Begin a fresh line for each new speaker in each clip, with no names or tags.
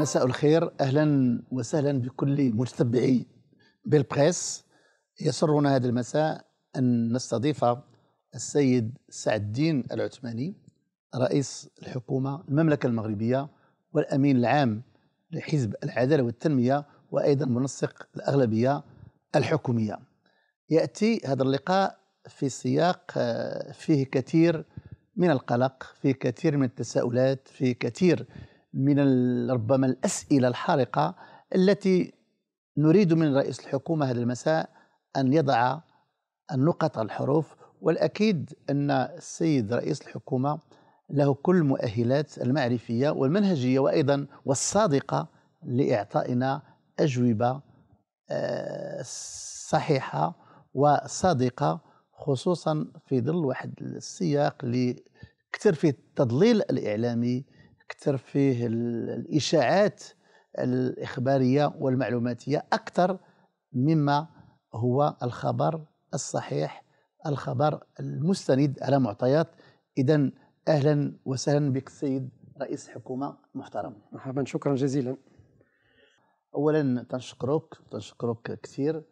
مساء الخير اهلا وسهلا بكل متتبعي بالبريس يسرنا هذا المساء ان نستضيف السيد سعد الدين العثماني رئيس الحكومه المملكه المغربيه والامين العام لحزب العداله والتنميه وايضا منسق الاغلبيه الحكوميه ياتي هذا اللقاء في سياق آه، فيه كثير من القلق فيه كثير من التساؤلات فيه كثير من ربما الأسئلة الحارقة التي نريد من رئيس الحكومة هذا المساء أن يضع النقط على الحروف والأكيد أن السيد رئيس الحكومة له كل المؤهلات المعرفية والمنهجية وأيضا والصادقة لإعطائنا أجوبة آه، صحيحة وصادقة خصوصا في ظل واحد السياق اللي كثر فيه التضليل الإعلامي اكثر فيه الاشاعات الاخباريه والمعلوماتيه اكثر مما هو الخبر الصحيح الخبر المستند على معطيات اذا اهلا وسهلا بك السيد رئيس حكومه محترم مرحبا شكرا جزيلا اولا تنشكرك تنشكرك كثير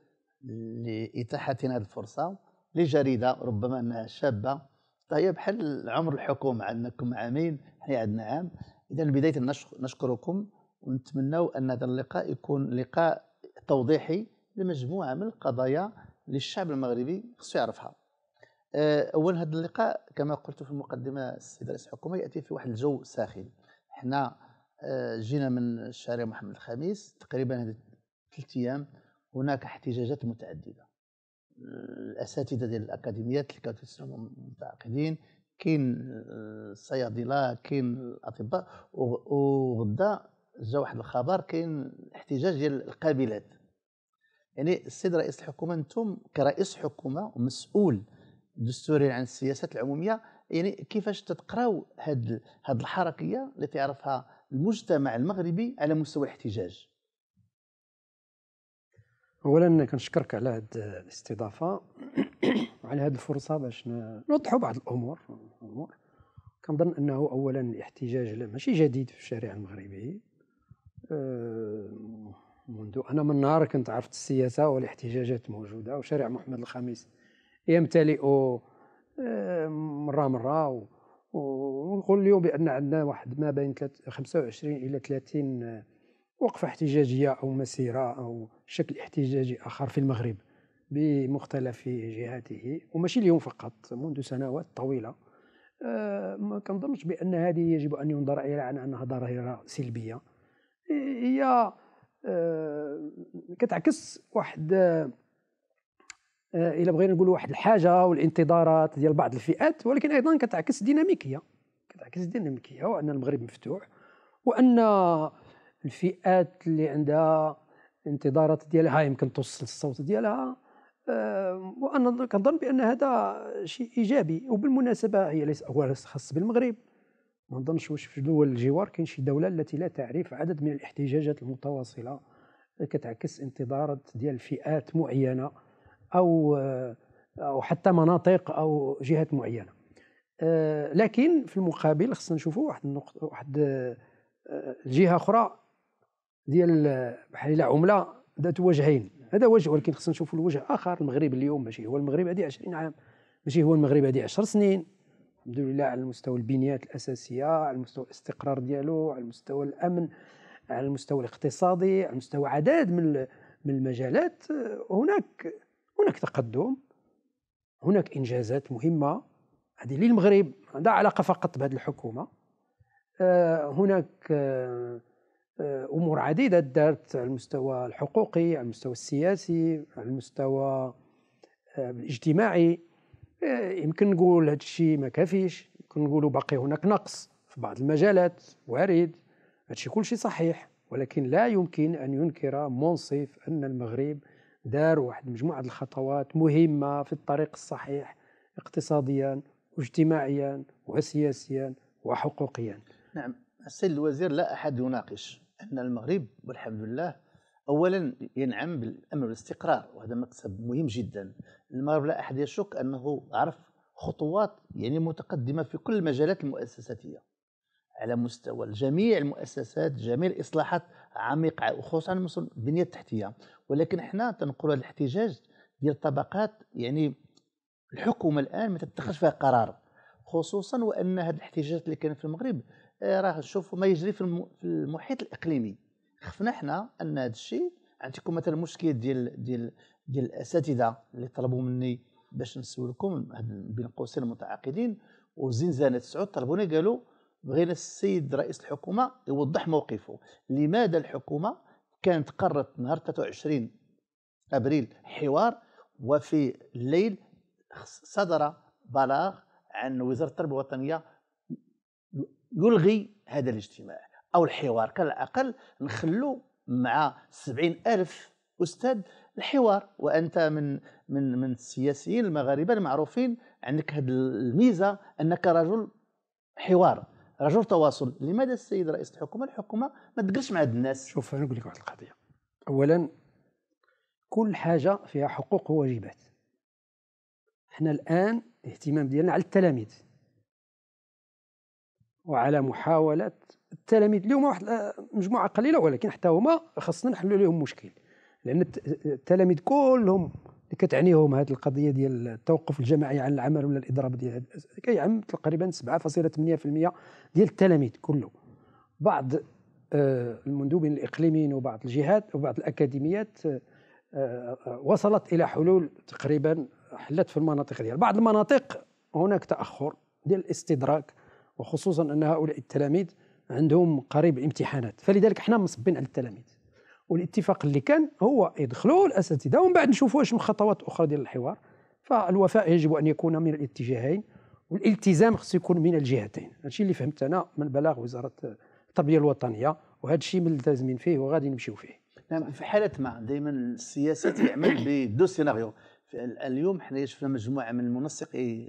لاتاحه هذه الفرصه لجريده ربما انها شابه طيب بحال عمر الحكومه عندكم عامين حنا عندنا عام اذا بدايه نشكركم ونتمناو ان هذا اللقاء يكون لقاء توضيحي لمجموعه من القضايا اللي الشعب المغربي خصو يعرفها آه، اولا هذا اللقاء كما قلت في المقدمه السيد رئيس الحكومه ياتي في واحد الجو ساخن حنا آه، جينا من الشارع محمد الخامس تقريبا هذه ثلاث ايام هناك احتجاجات متعدده الاساتذه ديال الاكاديميات اللي كانوا تسمى متعاقدين كاين آه، الصيادله كاين الاطباء وغدا جا واحد الخبر كاين احتجاج ديال القابلات يعني السيد رئيس الحكومه انتم كرئيس حكومه ومسؤول دستوريا عن السياسات العموميه يعني كيفاش تتقراو هاد هاد الحركيه اللي تعرفها المجتمع المغربي على مستوى الاحتجاج
اولا كنشكرك على هذه الاستضافه وعلى هذه الفرصه باش نوضحوا بعض الامور الامور كنظن انه اولا الاحتجاج ماشي جديد في الشارع المغربي آه، منذ انا من نهار كنت عرفت السياسه والاحتجاجات موجوده وشارع محمد الخامس يمتلئ آه، مره مره ونقول اليوم بان عندنا واحد ما بين 25 الى 30 وقفة احتجاجية أو مسيرة أو شكل احتجاجي آخر في المغرب بمختلف جهاته وماشي اليوم فقط منذ سنوات طويلة أه ما كنظنش بأن هذه يجب أن ينظر إلى أنها ظاهرة سلبية هي أه كتعكس واحد أه, آه، بغينا نقولوا واحد الحاجة والانتظارات ديال بعض الفئات ولكن أيضا كتعكس ديناميكية كتعكس ديناميكية وأن المغرب مفتوح وأن الفئات اللي عندها انتظارات ديالها يمكن توصل الصوت ديالها آه، وانا كنظن بان هذا شيء ايجابي وبالمناسبه هي ليس هو خاص بالمغرب ما نظنش واش في دول الجوار كاين شي دوله التي لا تعرف عدد من الاحتجاجات المتواصله كتعكس انتظارات ديال فئات معينه او آه، او حتى مناطق او جهات معينه آه، لكن في المقابل خصنا نشوفوا واحد النقطه واحد الجهه اخرى ديال بحال عمله ذات وجهين هذا وجه ولكن خصنا نشوفوا الوجه اخر المغرب اليوم ماشي هو المغرب هذه 20 عام ماشي هو المغرب هذه 10 سنين الحمد لله على مستوى البنيات الاساسيه على مستوى الاستقرار ديالو على مستوى الامن على المستوى الاقتصادي على مستوى عدد من من المجالات هناك هناك تقدم هناك انجازات مهمه هذه للمغرب عندها علاقه فقط بهذه الحكومه آه، هناك آه، آه، امور عديده دارت على المستوى الحقوقي على المستوى السياسي على المستوى آه، الاجتماعي آه، يمكن نقول هذا الشيء ما كافيش يمكن نقولوا باقي هناك نقص في بعض المجالات وارد هادشي كلشي صحيح ولكن لا يمكن ان ينكر منصف ان المغرب دار واحد مجموعه الخطوات مهمه في الطريق الصحيح اقتصاديا واجتماعيا وسياسيا
وحقوقيا نعم السيد الوزير لا احد يناقش ان المغرب والحمد لله اولا ينعم بالامن والاستقرار وهذا مكسب مهم جدا المغرب لا احد يشك انه عرف خطوات يعني متقدمه في كل المجالات المؤسساتيه على مستوى جميع المؤسسات جميع الاصلاحات عميقه وخصوصا البنيه التحتيه ولكن احنا تنقل هذا الاحتجاج ديال الطبقات يعني الحكومه الان ما تتخذش فيها قرار خصوصا وان هذه الاحتجاجات اللي كانت في المغرب إيه، راه نشوفوا ما يجري في المحيط الاقليمي خفنا حنا ان هذا الشيء عندكم مثلا مشكل ديال ديال ديال الاساتذه اللي طلبوا مني باش نسولكم بين قوسين المتعاقدين وزنزانه سعود طلبوني قالوا بغينا السيد رئيس الحكومه يوضح موقفه لماذا الحكومه كانت قررت نهار 23 ابريل حوار وفي الليل صدر بلاغ عن وزاره التربيه الوطنيه يلغي هذا الاجتماع أو الحوار على الأقل نخلو مع سبعين ألف أستاذ الحوار وأنت من من من السياسيين المغاربة المعروفين عندك هذه الميزة أنك رجل حوار رجل تواصل لماذا السيد رئيس الحكومة الحكومة ما تجلس مع هاد الناس شوف أنا نقول لك واحد القضية أولا كل حاجة فيها حقوق وواجبات
احنا الآن الاهتمام ديالنا على التلاميذ وعلى محاولات التلاميذ اليوم واحد آه، مجموعة قليلة ولكن حتى هما خصنا نحلوا لهم مشكل لأن التلاميذ كلهم اللي كتعنيهم هذه القضية ديال التوقف الجماعي عن العمل ولا الإضراب ديال كيعم تقريبا 7.8% ديال التلاميذ كله بعض آه، المندوبين الإقليميين وبعض الجهات وبعض الأكاديميات آه، وصلت إلى حلول تقريبا حلت في المناطق ديال بعض المناطق هناك تأخر ديال الاستدراك وخصوصا ان هؤلاء التلاميذ عندهم قريب امتحانات فلذلك احنا مصبين على التلاميذ والاتفاق اللي كان هو يدخلوا الاساتذه ومن بعد نشوفوا واش من خطوات اخرى ديال الحوار فالوفاء يجب ان يكون من الاتجاهين والالتزام خصو يكون من الجهتين هادشي اللي فهمت انا من بلاغ وزاره التربيه الوطنيه وهذا الشيء ملتزمين فيه وغادي نمشيو فيه
نعم في حاله ما دائما السياسه يعمل بدو سيناريو اليوم حنا شفنا مجموعه من المنسقي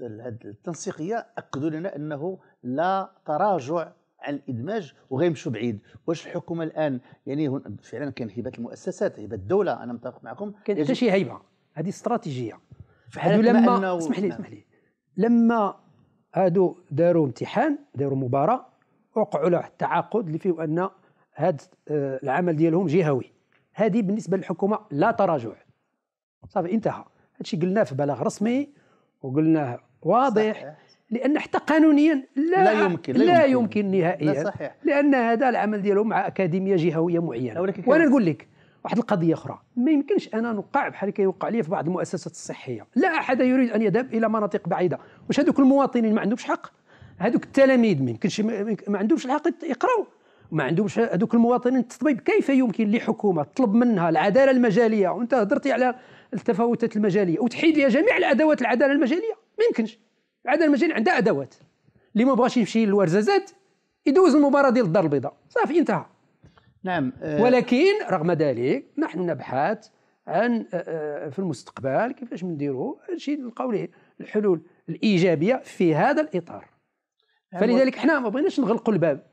التنسيقيه اكدوا لنا انه لا تراجع عن الادماج وغيمشوا بعيد واش الحكومه الان يعني فعلا كان هبه المؤسسات هبه الدوله انا متفق معكم كان حتى شي هيبه هذه استراتيجيه هادو لما اسمح لي نعم. اسمح لي
لما هادو داروا امتحان داروا مباراه وقعوا له التعاقد اللي فيه ان هذا آه، العمل ديالهم جهوي هذه بالنسبه للحكومه لا تراجع صافي انتهى هادشي قلناه في بلاغ رسمي وقلناه واضح صحيح. لان حتى قانونيا لا, لا يمكن لا, لا يمكن, يمكن نهائيا لا صحيح. لان هذا العمل ديالو مع اكاديميه جهويه معينه وانا نقول لك واحد القضيه اخرى ما يمكنش انا نوقع بحال كيوقع لي في بعض المؤسسات الصحيه لا احد يريد ان يذهب الى مناطق بعيده واش هذوك المواطنين ما عندهمش حق هذوك التلاميذ ما يمكنش ما عندهمش الحق يقراو ما عندهمش هذوك المواطنين التطبيب كيف يمكن لحكومه تطلب منها العداله المجاليه وانت هضرتي على التفاوتات المجاليه وتحيد لها جميع الادوات العداله المجاليه ما يمكنش عاد المجاني عندها ادوات اللي ما بغاش يمشي للورزازات يدوز المباراه ديال الدار البيضاء صافي انتهى نعم آه، ولكن رغم ذلك نحن نبحث عن آه، آه، في المستقبل كيفاش نديروا هادشي نلقاو ليه الحلول الايجابيه في هذا الاطار نعم، فلذلك حنا ما بغيناش نغلقوا الباب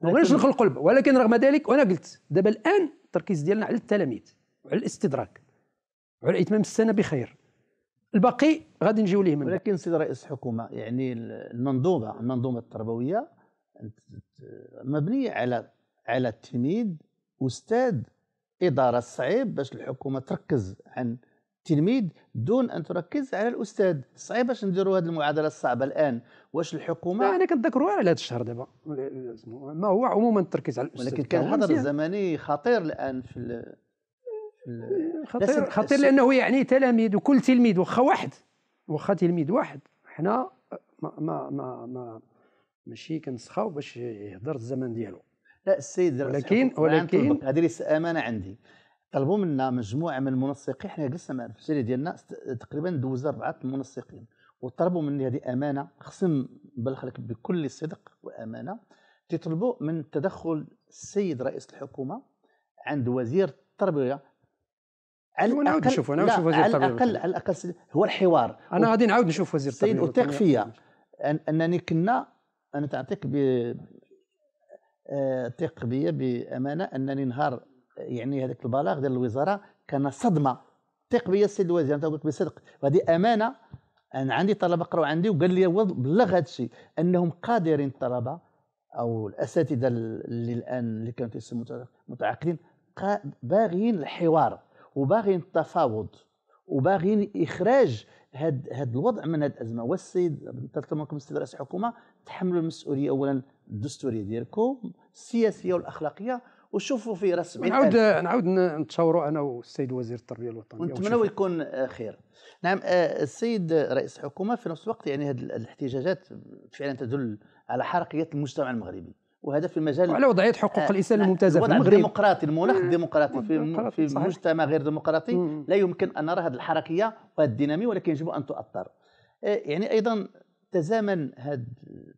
ما بغيناش نعم. نغلقوا الباب ولكن رغم ذلك وانا قلت دابا الان التركيز ديالنا على التلاميذ وعلى الاستدراك وعلى اتمام
السنه بخير الباقي غادي نجيو ليه من ولكن سيد رئيس الحكومه يعني المنظومه المنظومه التربويه مبنيه على على التلميذ استاذ اداره صعيب باش الحكومه تركز عن التلميذ دون ان تركز على الاستاذ صعيب باش نديروا هذه المعادله الصعبه الان واش الحكومه انا
كنذكروا على هذا الشهر
دابا ما
هو عموما التركيز على الاستاذ ولكن كان الحظر
الزمني خطير الان في خطير خطير لانه يعني
تلاميذ وكل تلميذ واخا واحد واخا تلميذ واحد حنا ما ما
ما, ما ماشي كنسخاو باش يهضر الزمن ديالو لا السيد ولكن ولكن هذه امانه عندي طلبوا منا مجموعه من المنسقين حنا جلسنا في الشارع ديالنا تقريبا دوز اربعه المنسقين وطلبوا مني هذه امانه خصم بالخلق بكل صدق وامانه تطلبوا من تدخل السيد رئيس الحكومه عند وزير التربيه على ونعاود نشوف انا نشوف وزير التربيه على الاقل على الاقل هو الحوار انا غادي نعاود نشوف وزير التربيه وثق فيا انني كنا انا تعطيك ب آه، ثق بيا بامانه انني نهار يعني هذاك البلاغ ديال الوزاره كان صدمه ثق بيا السيد الوزير انت قلت بصدق وهذه امانه انا عندي طلبه قراوا عندي وقال لي بلغ هذا الشيء انهم قادرين الطلبه او الاساتذه اللي الان اللي كانوا متعاقدين باغيين الحوار وباغين التفاوض وباغين اخراج هاد هاد الوضع من هاد الازمه والسيد تطلب منكم السيد رئيس الحكومه تحملوا المسؤوليه اولا الدستوريه ديالكم السياسيه والاخلاقيه وشوفوا في رسم نعاود نعاود نتشاوروا انا والسيد وزير التربيه الوطنيه ونتمنوا يكون خير نعم آه، السيد رئيس الحكومه في نفس الوقت يعني هاد الاحتجاجات فعلا تدل على حرقيه المجتمع المغربي وهذا في المجال وعلى وضعيه حقوق آه، الانسان الممتازه في المغرب الديمقراطي المناخ الديمقراطي في, في مجتمع غير ديمقراطي لا يمكن ان نرى هذه الحركيه وهذه الديناميه ولكن يجب ان تؤثر آه، يعني ايضا تزامن هاد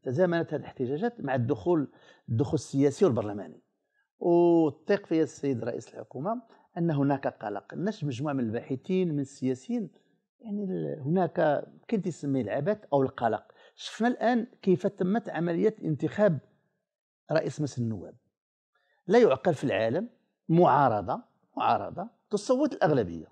تزامنت هذه الاحتجاجات مع الدخول الدخول السياسي والبرلماني وثق في السيد رئيس الحكومه ان هناك قلق الناس مجموعه من الباحثين من السياسيين يعني هناك كنت تسميه العبث او القلق شفنا الان كيف تمت عمليه انتخاب رئيس مجلس النواب لا يعقل في العالم معارضه معارضه تصوت الاغلبيه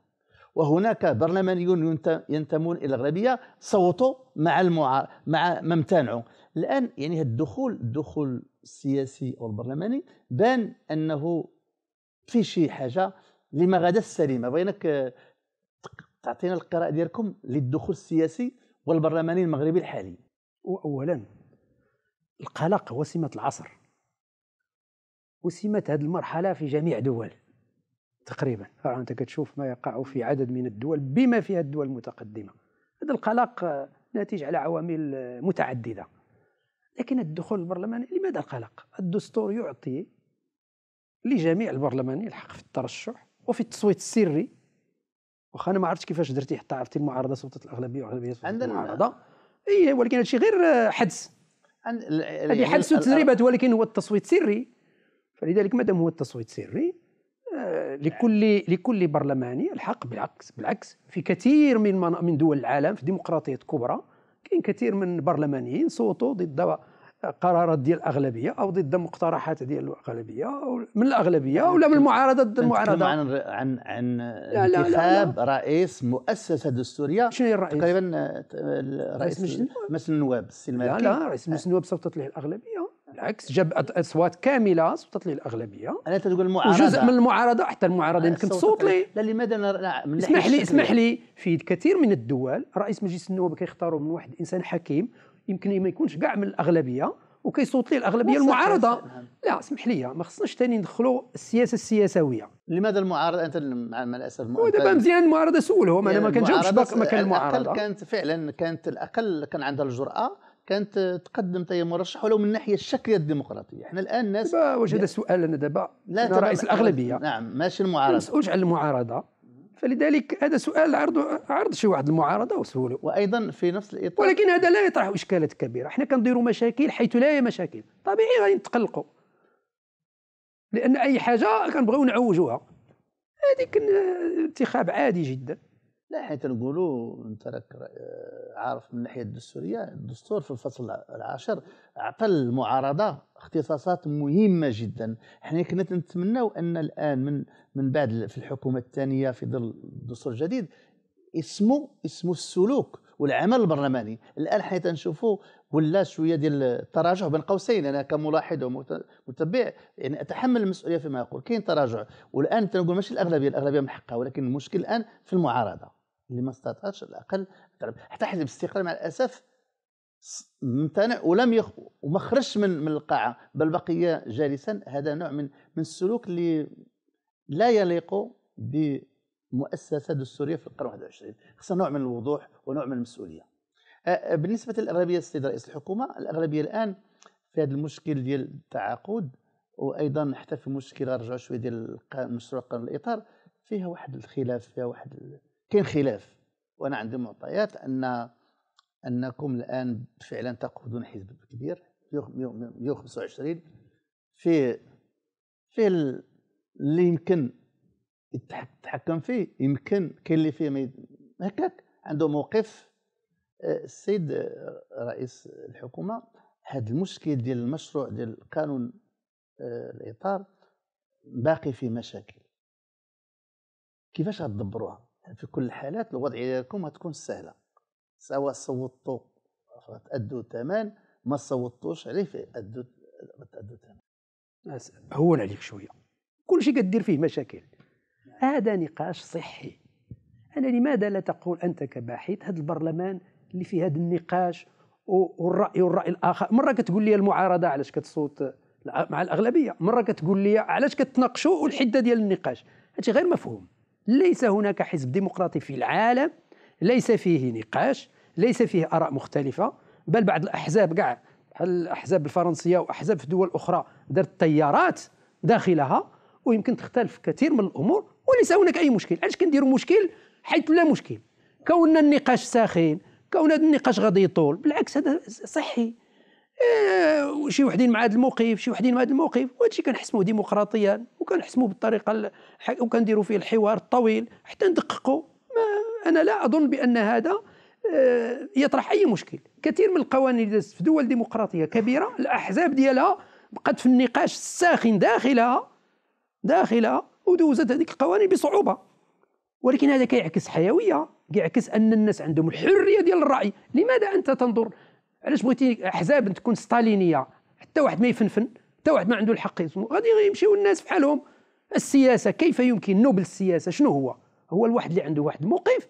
وهناك برلمانيون ينتمون الى الاغلبيه صوتوا مع المعار... مع ما امتنعوا الان يعني هذا الدخول الدخول السياسي او البرلماني بان انه في شي حاجه لما غدا السليمه بغيناك تعطينا القراءه ديالكم للدخول السياسي والبرلماني المغربي الحالي واولا القلق هو سمه العصر وسمت هذه
المرحله في جميع دول تقريبا انت كتشوف ما يقع في عدد من الدول بما فيها الدول المتقدمه هذا القلق آه، ناتج على عوامل آه، متعدده لكن الدخول البرلماني لماذا القلق الدستور يعطي لجميع البرلمانيين الحق في الترشح وفي التصويت السري واخا انا ما عرفتش كيفاش درتي حتى عرفتي المعارضه صوتت الاغلبيه واغلبيه صوتت عندنا المعارضه اي ولكن هذا غير آه، حدس
هذه حدس وتدريبات
ولكن هو التصويت سري فلذلك ما دام هو التصويت سري آه، لكل نعم. لكل برلماني الحق بالعكس بالعكس في كثير من من دول العالم في ديمقراطيات كبرى كاين كثير من برلمانيين صوتوا ضد قرارات ديال الاغلبيه او ضد مقترحات ديال الاغلبيه او من
الاغلبيه ولا من المعارضه ضد المعارضه عن عن عن انتخاب رئيس مؤسسه دستوريه شنو الرئيس؟ تقريبا آه، رئيس مجلس النواب السي لا لا رئيس مجلس
النواب صوتت له الاغلبيه
بالعكس جاب اصوات كامله صوتت لي الاغلبيه انا تقول المعارضه وجزء من
المعارضه حتى المعارضه يمكن تصوت لي
لا لماذا لا من اسمح لي اسمح لي
في كثير من الدول رئيس مجلس النواب كيختاروا من واحد انسان حكيم يمكن ما يكونش كاع من الاغلبيه وكيصوت لي الاغلبيه المعارضه نعم. لا اسمح لي ما خصناش ثاني ندخلوا السياسه السياسويه
لماذا المعارضه انت مع الاسف ودابا مزيان
المعارضه سولهم انا ما يعني كنجاوبش ما كان المعارضه كانت
فعلا كانت الاقل كان عندها الجراه كانت تقدم تاي مرشح ولو من الناحيه الشكليه الديمقراطيه احنا الان ناس واش هذا السؤال انا دابا لا أنا رئيس الاغلبيه
نعم ماشي المعارضه مسؤولش على المعارضه فلذلك هذا سؤال عرض عرض شي واحد المعارضه وسهوله وايضا في نفس الاطار ولكن هذا لا يطرح اشكالات كبيره احنا كنديروا مشاكل حيث لا هي مشاكل طبيعي غادي نتقلقوا لان اي
حاجه كنبغيو نعوجوها هذيك انتخاب عادي جدا لا حيت نقولوا انت راك آه، عارف من الناحيه الدستوريه الدستور في الفصل العاشر اعطى المعارضه اختصاصات مهمه جدا حنا كنا نتمنوا ان الان من من بعد في الحكومه الثانيه في ظل الدستور الجديد اسمه اسمه السلوك والعمل البرلماني الان حيت نشوفوا ولا شويه ديال التراجع بين قوسين انا كملاحظ ومتبع يعني اتحمل المسؤوليه فيما اقول كاين تراجع والان تنقول ماشي الاغلبيه الاغلبيه من حقها ولكن المشكل الان في المعارضه اللي ما استطاعش على الاقل حتى حزب الاستقلال مع الاسف ممتنع ولم يخ... وما خرجش من من القاعه بل بقي جالسا هذا نوع من من السلوك اللي لا يليق بمؤسسه دستوريه في القرن 21 خصها نوع من الوضوح ونوع من المسؤوليه بالنسبه للاغلبيه السيد رئيس الحكومه الاغلبيه الان في هذا المشكل ديال التعاقد وايضا حتى في مشكله رجعوا شويه ديال مشروع قانون الاطار فيها واحد الخلاف فيها واحد كاين خلاف وانا عندي معطيات ان انكم الان فعلا تقودون حزب كبير 125 في في اللي يمكن يتحكم فيه يمكن كاين اللي فيه هكاك عنده موقف آه، السيد آه، رئيس الحكومه هذا المشكل ديال المشروع ديال القانون آه، الاطار باقي فيه مشاكل كيفاش غتدبروها في كل الحالات الوضعيه ديالكم غتكون سهله سواء صوتوا تادوا الثمن ما صوتوش عليه فادوا تادوا الثمن هون عليك شويه كل شيء كدير فيه مشاكل هذا نقاش صحي انا لماذا
لا تقول انت كباحث هذا البرلمان اللي فيه هذا النقاش والراي والراي الاخر مره كتقول لي المعارضه علاش كتصوت مع الاغلبيه مره كتقول لي علاش كتناقشوا والحده ديال النقاش هادشي غير مفهوم ليس هناك حزب ديمقراطي في العالم ليس فيه نقاش ليس فيه آراء مختلفة بل بعض الأحزاب كاع بحال الأحزاب الفرنسية وأحزاب في دول أخرى دارت تيارات داخلها ويمكن تختلف كثير من الأمور وليس هناك أي مشكل علاش كنديروا مشكل حيث لا مشكل كون النقاش ساخن كون النقاش غادي يطول بالعكس هذا صحي آه، شي وحدين مع هذا الموقف شي وحدين مع هذا الموقف وهادشي كنحسموه ديمقراطيا وكنحسموه بالطريقه وكنديروا فيه الحوار الطويل حتى ندققوا انا لا اظن بان هذا آه، يطرح اي مشكل كثير من القوانين اللي دازت في دول ديمقراطيه كبيره الاحزاب ديالها بقات في النقاش الساخن داخلها داخلها ودوزت هذيك القوانين بصعوبه ولكن هذا كيعكس حيويه كيعكس ان الناس عندهم الحريه ديال الراي لماذا انت تنظر علاش بغيتي احزاب تكون ستالينيه حتى واحد ما يفنفن حتى واحد ما عنده الحق يسمو غادي يمشيو الناس بحالهم السياسه كيف يمكن نوبل السياسه شنو هو هو الواحد اللي عنده واحد موقف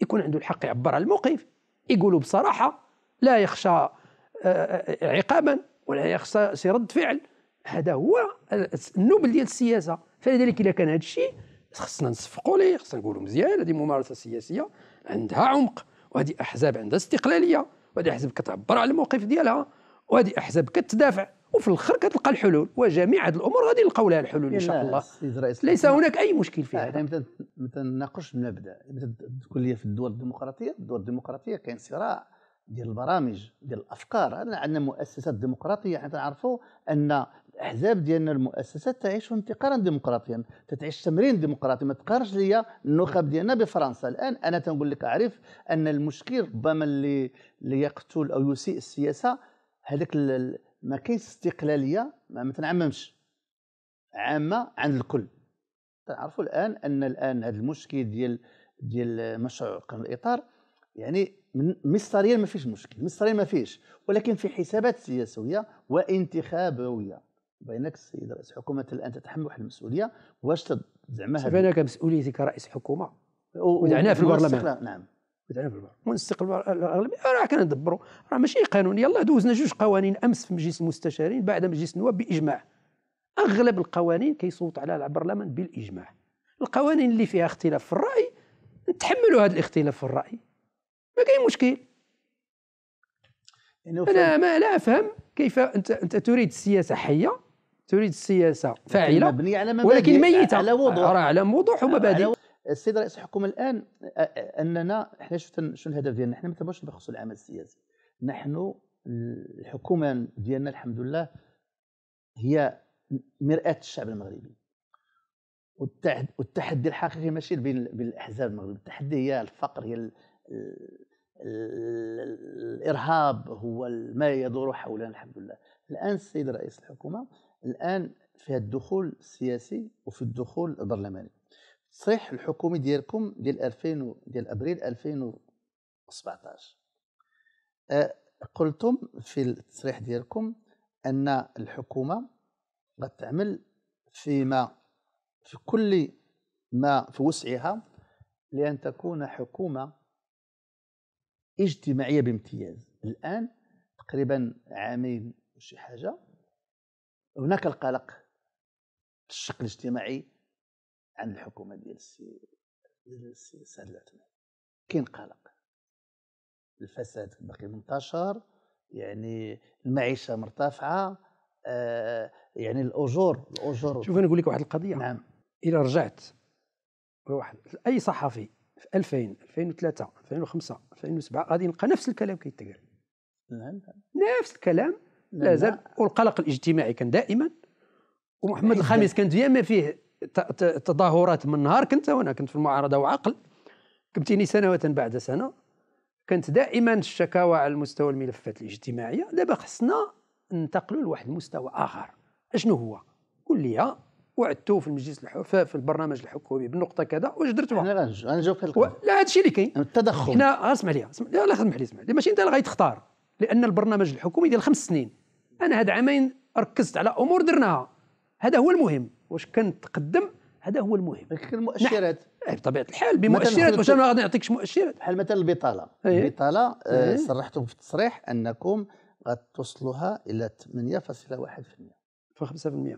يكون عنده الحق يعبر على الموقف يقولوا بصراحه لا يخشى آه، آه، عقابا ولا يخشى شي رد فعل هذا هو النوبل ديال السياسه فلذلك اذا كان هذا الشيء خصنا نصفقوا ليه خصنا نقولوا مزيان هذه ممارسه سياسيه عندها عمق وهذه احزاب عندها استقلاليه وهذه احزاب كتعبر على الموقف ديالها وهذه احزاب كتدافع وفي الاخر كتلقى الحلول وجميع هذه الامور غادي يلقاو لها الحلول ان شاء الله ليس هناك اي
مشكل فيها هذا آه، يعني مثلا مثلا ناقش المبدا لي في الدول الديمقراطيه الدول الديمقراطيه كاين صراع ديال البرامج ديال الافكار عندنا مؤسسات ديمقراطيه حنا تنعرفوا ان الاحزاب ديالنا المؤسسات تعيش انتقارا ديمقراطيا تتعيش تمرين ديمقراطي ما تقارش ليا النخب ديالنا بفرنسا الان انا تنقول لك اعرف ان المشكل ربما اللي اللي يقتل او يسيء السياسه هذاك ما كاينش استقلاليه ما تنعممش عامه عند الكل تعرفوا الان ان الان هذا المشكل ديال ديال مشروع قرن الاطار يعني مصريا ما فيش مشكل مصريا ما فيش ولكن في حسابات سياسيه وانتخابويه بينك السيد رئيس حكومه الان تتحمل واحد المسؤوليه واش زعما هذا انا كمسؤوليتي كرئيس حكومه ودعناه في البرلمان نعم
ودعنا في البرلمان منسق البرلمان راه كندبروا راه ماشي قانون يلا دوزنا جوج قوانين امس في مجلس المستشارين بعد مجلس النواب باجماع اغلب القوانين كيصوت على البرلمان بالاجماع القوانين اللي فيها اختلاف في الراي نتحملوا هذا الاختلاف في الراي ما كاين مشكل يعني انا ما لا افهم كيف انت انت تريد سياسه حيه تريد السياسه فاعله مبنيه على مبادئ ولكن ميته على وضوح راه على وضوح ومبادئ
السيد رئيس الحكومه الان اننا احنا شفت شنو الهدف ديالنا احنا ما تبغاش نبخسوا العمل السياسي نحن الحكومه ديالنا الحمد لله هي مراه الشعب المغربي والتحدي الحقيقي ماشي بين بين الاحزاب المغربيه التحدي هي الفقر هي الارهاب هو ما يدور حولنا الحمد لله الان السيد رئيس الحكومه الان في الدخول السياسي وفي الدخول البرلماني التصريح الحكومي ديالكم ديال 2000 ديال ابريل 2017 آه، قلتم في التصريح ديالكم ان الحكومه غتعمل فيما في كل ما في وسعها لان تكون حكومه اجتماعيه بامتياز الان تقريبا عامين وشي حاجه هناك القلق الشق الاجتماعي عن الحكومه ديال السي ديال السي سعد العثماني كاين قلق الفساد باقي منتشر يعني المعيشه مرتفعه آه يعني الاجور الاجور شوف انا نقول لك واحد القضيه نعم الى رجعت واحد اي صحفي في 2000
2003 2005 2007 غادي نلقى نفس الكلام كيتقال نعم نفس الكلام لا نعم. زال والقلق الاجتماعي كان دائما ومحمد الخامس كانت ديما فيه تظاهرات من نهار كنت وانا كنت في المعارضه وعقل كبتيني سنوات بعد سنه كانت دائما الشكاوى على مستوى الملفات الاجتماعيه دابا خصنا ننتقلوا لواحد المستوى اخر اشنو هو قول لي وعدتو في المجلس الحوفه في البرنامج الحكومي بنقطه كذا واش درتوها انا غنجاوبك و... لا هذا الشيء اللي كاين التدخل احنا اسمع لي اسمع لي لا سمح لي اسمع لي ماشي انت اللي غادي تختار لان البرنامج الحكومي ديال خمس سنين انا هاد عامين ركزت على امور درناها هذا هو المهم واش
كنتقدم
هذا هو المهم المؤشرات إيه، إيه، بطبيعه الحال بمؤشرات واش انا غادي
نعطيكش مؤشرات بحال مثلا البطاله أيه؟ البطاله آه، أيه؟ آه صرحتم في التصريح انكم غتوصلوها الى 8.1% 5% نعم.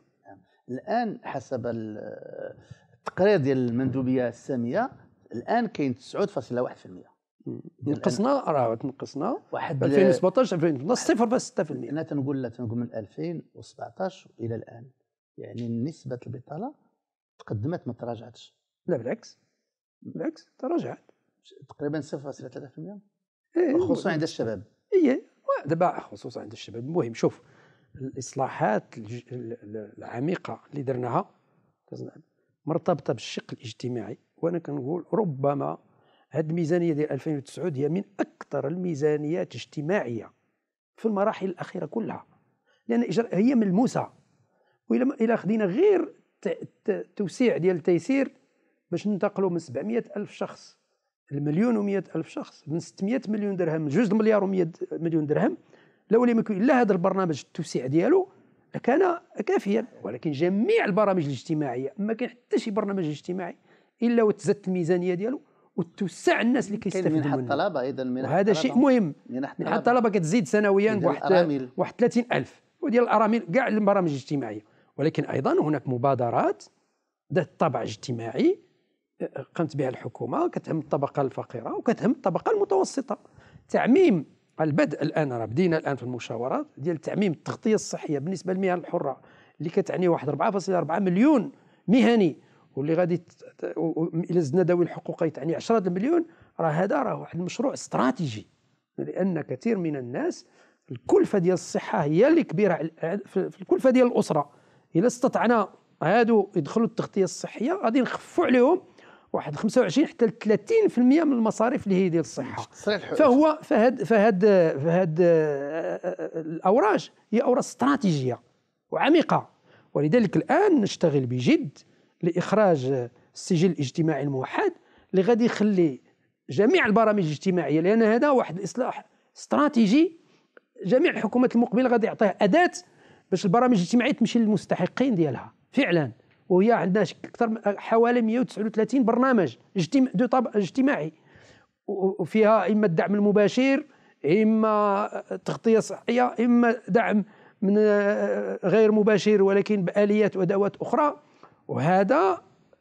الان حسب التقرير ديال المندوبيه الساميه الان كاين 9.1% نقصنا راه تنقصنا واحد 2017 بس 6% انا تنقول لا تنقول من 2017 الى الان يعني نسبه البطاله تقدمت ما تراجعتش لا بالعكس بالعكس تراجعت تقريبا 0.3% إيه،, إيه خصوصا عند الشباب
اي إيه. دابا خصوصا عند الشباب المهم شوف الاصلاحات العميقه اللي درناها مرتبطه بالشق الاجتماعي وانا كنقول ربما هذه الميزانيه ديال 2009 هي من اكثر الميزانيات اجتماعيه في المراحل الاخيره كلها لان هي ملموسه والى الى خدينا غير توسيع ديال التيسير باش ننتقلوا من 700 الف شخص المليون و100 الف شخص من 600 مليون درهم لجوج مليار و100 مليون درهم لو لم يكن الا هذا البرنامج التوسيع ديالو لكان كافيا ولكن جميع البرامج الاجتماعيه ما كاين حتى شي برنامج اجتماعي الا وتزت الميزانيه ديالو وتوسع الناس اللي كيستافدوا منها
الطلبه ايضا منح وهذا شيء مهم منح الطلبه
كتزيد سنويا بواحد واحد 30000 وديال الارامل كاع البرامج الاجتماعيه ولكن ايضا هناك مبادرات ذات طابع اجتماعي آه، قامت بها الحكومه كتهم الطبقه الفقيره وكتهم الطبقه المتوسطه تعميم البدء الان راه بدينا الان في المشاورات ديال تعميم التغطيه الصحيه بالنسبه للمهن الحره اللي كتعني واحد 4.4 مليون مهني واللي غادي الى زدنا ذوي الحقوق تعني 10 مليون راه هذا راه واحد المشروع استراتيجي لان كثير من الناس الكلفه ديال الصحه هي اللي كبيره في الكلفه ديال الاسره الا استطعنا هادو يدخلوا التغطيه الصحيه غادي نخفوا عليهم واحد 25 حتى 30% من المصاريف اللي هي ديال الصحه فهو فهاد فهاد فهاد آه، آه، الاوراج هي اوراج استراتيجيه وعميقه ولذلك الان نشتغل بجد لاخراج السجل الاجتماعي الموحد اللي غادي يخلي جميع البرامج الاجتماعيه لان هذا واحد الاصلاح استراتيجي جميع الحكومات المقبله غادي يعطيها اداه باش البرامج الاجتماعيه تمشي للمستحقين ديالها فعلا وهي عندنا اكثر من حوالي 139 برنامج دو اجتماعي وفيها اما الدعم المباشر اما تغطيه صحيه اما دعم من آه، غير مباشر ولكن باليات وادوات اخرى وهذا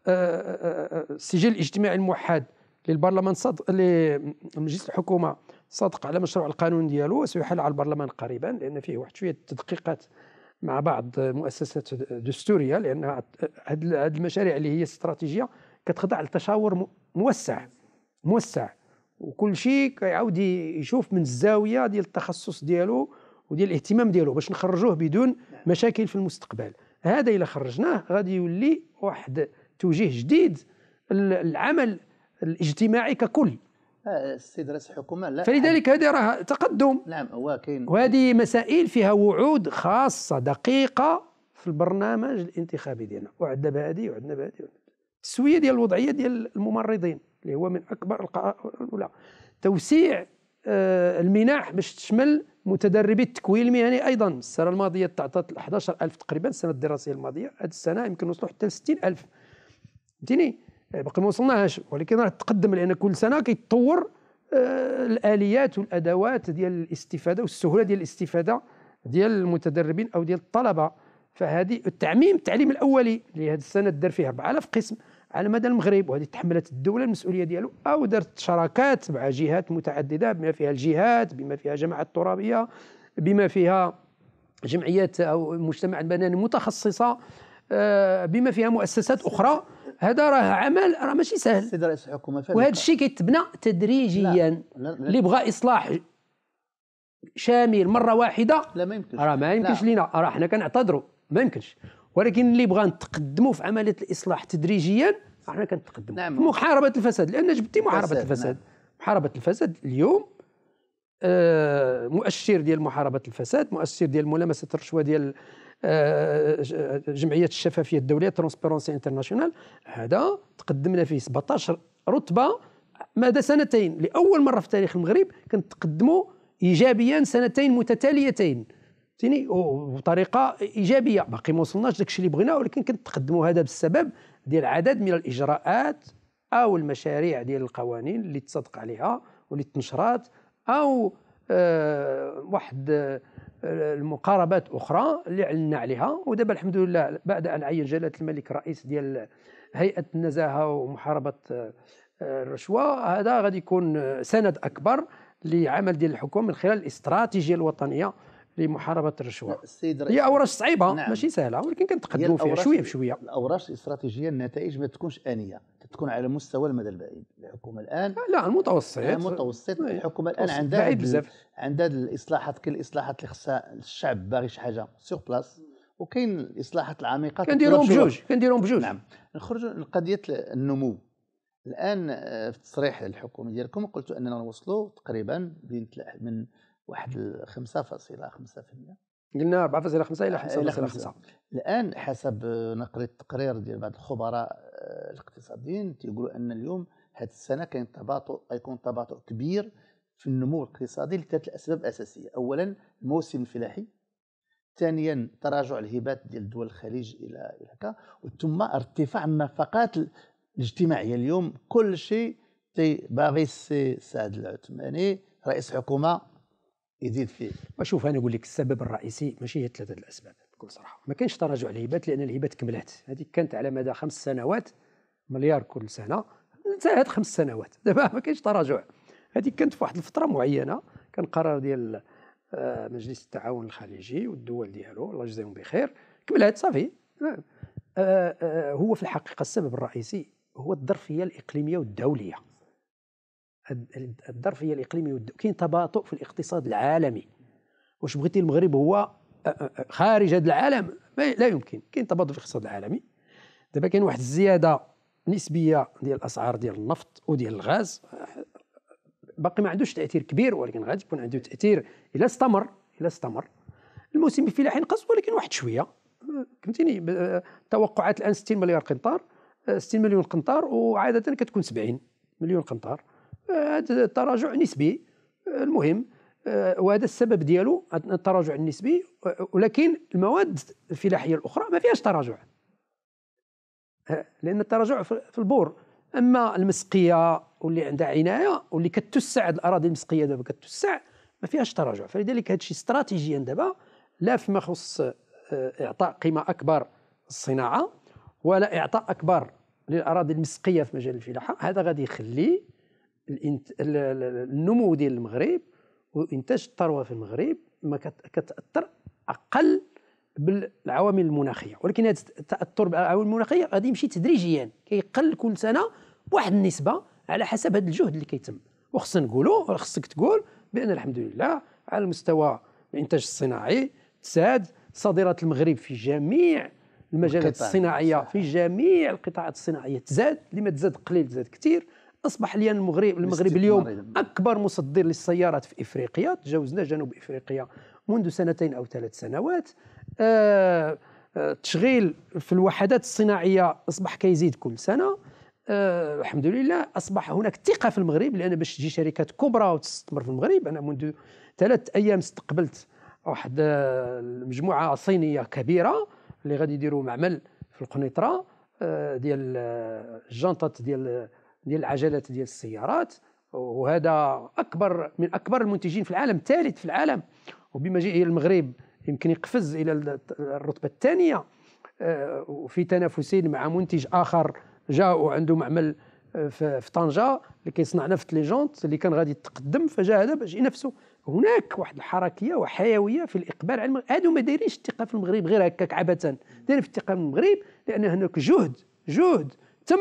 السجل آه، آه، آه، الاجتماعي الموحد للبرلمان صدق لمجلس الحكومه صدق على مشروع القانون ديالو وسيحل على البرلمان قريبا لان فيه واحد شويه تدقيقات مع بعض مؤسسات دستوريه لان هذه المشاريع اللي هي استراتيجيه كتخضع لتشاور موسع موسع وكل شيء كيعاود يشوف من الزاويه ديال التخصص ديالو وديال الاهتمام ديالو باش نخرجوه بدون نعم. مشاكل في المستقبل هذا الى خرجناه غادي يولي واحد توجيه جديد العمل الاجتماعي ككل
آه، السيد رئيس الحكومه لا فلذلك هذه راه تقدم نعم هو كاين
وهذه مسائل فيها وعود خاصه دقيقه في البرنامج الانتخابي ديالنا وعدنا بهذه وعدنا بهذه التسويه ديال الوضعيه ديال الممرضين اللي هو من اكبر القرار ولا توسيع آه، المنح باش تشمل متدربي التكوين المهني ايضا السنه الماضيه تعطات 11000 تقريبا السنه الدراسيه الماضيه هذه السنه يمكن نوصلوا حتى ل 60000 فهمتيني آه، باقي ما وصلناهاش ولكن راه تقدم لان كل سنه كيتطور آه، الاليات والادوات ديال الاستفاده والسهوله ديال الاستفاده ديال المتدربين او ديال الطلبه فهذه التعميم التعليم الاولي اللي السنه دار فيه 4000 قسم على مدى المغرب وهذه تحملت الدوله المسؤوليه ديالو او دارت شراكات مع جهات متعدده بما فيها الجهات بما فيها جماعه الترابيه بما فيها جمعيات او مجتمع المدني متخصصه آه، بما فيها مؤسسات اخرى هذا راه عمل راه ماشي سهل رئيس
الحكومه وهذا
الشيء كيتبنى تدريجيا اللي بغى اصلاح شامل مره واحده لا ما يمكنش راه ما يمكنش لينا راه حنا كنعتذروا ما يمكنش ولكن اللي بغى نتقدموا في عمليه الاصلاح تدريجيا احنا كنتقدم نعم. محاربه الفساد لان جبتي محاربه الفساد نعم. محاربه الفساد اليوم آه مؤشر ديال محاربه الفساد مؤشر ديال ملامسه الرشوه ديال آه جمعيه الشفافيه الدوليه ترونسبيرونسي انترناسيونال هذا تقدمنا فيه 17 رتبه مدى سنتين لاول مره في تاريخ المغرب كنتقدموا ايجابيا سنتين متتاليتين فهمتيني وبطريقه ايجابيه باقي ما وصلناش داكشي اللي بغينا ولكن كنتقدموا هذا بالسبب ديال عدد من الاجراءات او المشاريع ديال القوانين اللي تصدق عليها واللي تنشرات او آه، واحد آه، المقاربات اخرى اللي علنا عليها ودابا الحمد لله بعد ان عين جلاله الملك رئيس ديال هيئه النزاهه ومحاربه آه، الرشوه هذا غادي يكون سند اكبر لعمل ديال الحكومه من خلال الاستراتيجيه الوطنيه
لمحاربه الرشوه السيد هي اوراش صعيبه نعم. ماشي سهله ولكن كنتقدموا فيها شويه بشويه الاوراش الاستراتيجيه النتائج ما تكونش انيه تكون على مستوى المدى البعيد الحكومه الان لا المتوسط المتوسط الحكومه الان عندها بزاف عندها الاصلاحات كاين الاصلاحات اللي خصها الشعب باغي شي حاجه سور بلاس وكاين الاصلاحات العميقه كنديرهم بجوج كنديرهم بجوج نعم نخرجوا لقضيه النمو الان آه، في التصريح الحكومي ديالكم قلتوا اننا نوصلوا تقريبا بين من واحد 5.5% قلنا 4.5 الى 5.5 الان حسب انا التقرير ديال بعض الخبراء آه، الاقتصاديين تيقولوا ان اليوم هذه السنه كاين تباطؤ غيكون تباطؤ كبير في النمو الاقتصادي لثلاث اسباب اساسيه اولا الموسم الفلاحي ثانيا تراجع الهبات ديال دول الخليج الى الى هكا ثم ارتفاع النفقات الاجتماعيه اليوم كل شيء باغي السي سعد العثماني رئيس حكومه يزيد فيه شوف انا نقول لك السبب
الرئيسي ماشي هي ثلاثه الاسباب بكل صراحه ما كانش تراجع الهبات لان الهبات كملات هذيك كانت على مدى خمس سنوات مليار كل سنه انتهت خمس سنوات دابا ما كانش تراجع هذيك كانت في واحد الفتره معينه كان قرار ديال آه، مجلس التعاون الخليجي والدول ديالو الله يجزيهم بخير كملات صافي نعم. آه، آه، هو في الحقيقه السبب الرئيسي هو الظرفيه الاقليميه والدوليه الظرفيه الاقليميه كاين تباطؤ في الاقتصاد العالمي واش بغيتي المغرب هو خارج هذا العالم لا يمكن كاين تباطؤ في الاقتصاد العالمي دابا كاين واحد الزياده نسبيه ديال الاسعار ديال النفط وديال الغاز باقي ما عندوش تاثير كبير ولكن غادي يكون عنده تاثير الا استمر الا استمر الموسم الفلاحي نقص ولكن واحد شويه فهمتيني توقعات الان 60 مليار قنطار 60 مليون قنطار وعاده كتكون 70 مليون قنطار هذا التراجع نسبي المهم آه، وهذا السبب ديالو التراجع النسبي ولكن المواد الفلاحيه الاخرى ما فيهاش تراجع آه، لان التراجع في البور اما المسقيه واللي عندها عنايه واللي كتوسع الاراضي المسقيه دابا كتوسع ما فيهاش تراجع فلذلك هذا الشيء استراتيجيا دابا لا فيما يخص آه، اعطاء قيمه اكبر للصناعه ولا اعطاء اكبر للاراضي المسقيه في مجال الفلاحه هذا غادي يخلي النمو ديال المغرب وانتاج الثروه في المغرب ما كتاثر اقل بالعوامل المناخيه ولكن هذا التاثر بالعوامل المناخيه غادي يمشي تدريجيا كيقل كل سنه بواحد النسبه على حسب هذا الجهد اللي كيتم وخصنا نقولوا خصك تقول بان الحمد لله على المستوى الانتاج الصناعي تساد صادرات المغرب في جميع المجالات الصناعيه في جميع القطاعات الصناعيه تزاد لما تزاد قليل تزاد كثير اصبح لي المغرب المغرب اليوم اكبر مصدر للسيارات في افريقيا تجاوزنا جنوب افريقيا منذ سنتين او ثلاث سنوات آه، آه، تشغيل التشغيل في الوحدات الصناعيه اصبح كيزيد كل سنه أه الحمد لله اصبح هناك ثقه في المغرب لان باش تجي شركات كبرى وتستثمر في المغرب انا منذ ثلاث ايام استقبلت واحد آه، المجموعه صينيه كبيره اللي غادي يديروا معمل في القنيطره ديال الجنطات ديال ديال العجلات ديال السيارات وهذا اكبر من اكبر المنتجين في العالم ثالث في العالم وبما الى المغرب يمكن يقفز الى الرتبه الثانيه آه، وفي تنافسين مع منتج اخر جاء وعنده معمل آه، في طنجه اللي كيصنع نفط لي جونت اللي كان غادي يتقدم فجاء هذا باش ينافسه هناك واحد الحركيه وحيويه في الاقبال على المغرب هادو ما دايرينش الثقه في المغرب غير هكاك عبثا دايرين في الثقه في المغرب لان هناك جهد جهد تم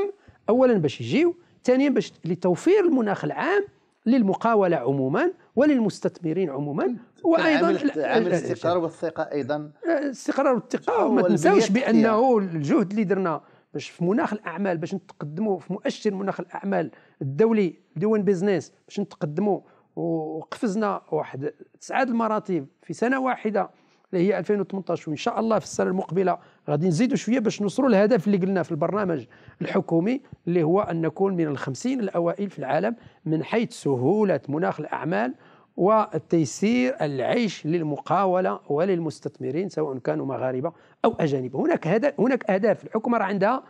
اولا باش يجيو ثانيا باش لتوفير المناخ العام للمقاولة عموما وللمستثمرين عموما وايضا عامل الاستقرار
والثقه ايضا الاستقرار والثقه وما تنساوش بانه
الجهد اللي درنا باش في مناخ الاعمال باش نتقدموا في مؤشر مناخ الاعمال الدولي دون بيزنس باش نتقدموا وقفزنا واحد تسعه المراتب في سنه واحده اللي هي 2018 وان شاء الله في السنه المقبله غادي نزيدوا شويه باش نوصلوا الهدف اللي قلناه في البرنامج الحكومي اللي هو ان نكون من الخمسين الاوائل في العالم من حيث سهوله مناخ الاعمال وتيسير العيش للمقاوله وللمستثمرين سواء كانوا مغاربه او اجانب هناك هدف هناك اهداف الحكومه راه عندها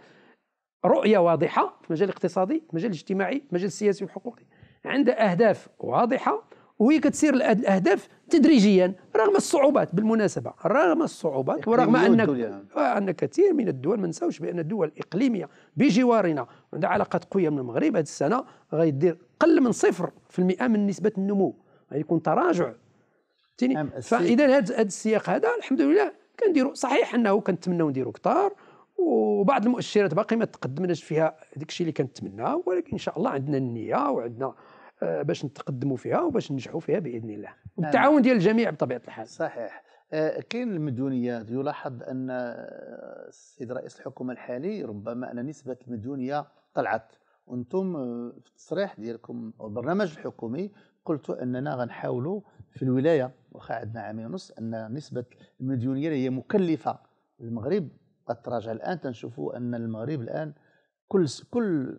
رؤيه واضحه في المجال الاقتصادي في المجال الاجتماعي في المجال السياسي والحقوقي عندها اهداف واضحه وهي كتصير الاهداف تدريجيا رغم الصعوبات بالمناسبه رغم الصعوبات ورغم ان يعني. آه، ان كثير من الدول ما نساوش بان الدول الاقليميه بجوارنا عندها علاقات قويه من المغرب هذه السنه غيدير قل من صفر في المئة من نسبه النمو غيكون تراجع فاذا هذا السياق هذا الحمد لله كنديروا صحيح انه كنتمناو نديروا كثار وبعض المؤشرات باقي ما تقدمناش فيها داك الشيء اللي كنتمناه ولكن ان شاء الله عندنا النيه وعندنا
آه، باش نتقدموا فيها وباش ننجحوا فيها باذن الله نعم. والتعاون ديال الجميع بطبيعه الحال صحيح آه، كاين المدنيات يلاحظ ان السيد رئيس الحكومه الحالي ربما ان نسبه المدنيه طلعت وانتم آه، في التصريح ديالكم او البرنامج الحكومي قلتوا اننا غنحاولوا في الولايه واخا عندنا عامين ونص ان نسبه المديونيه اللي هي مكلفه للمغرب قد تراجع الان تنشوفوا ان المغرب الان كل كل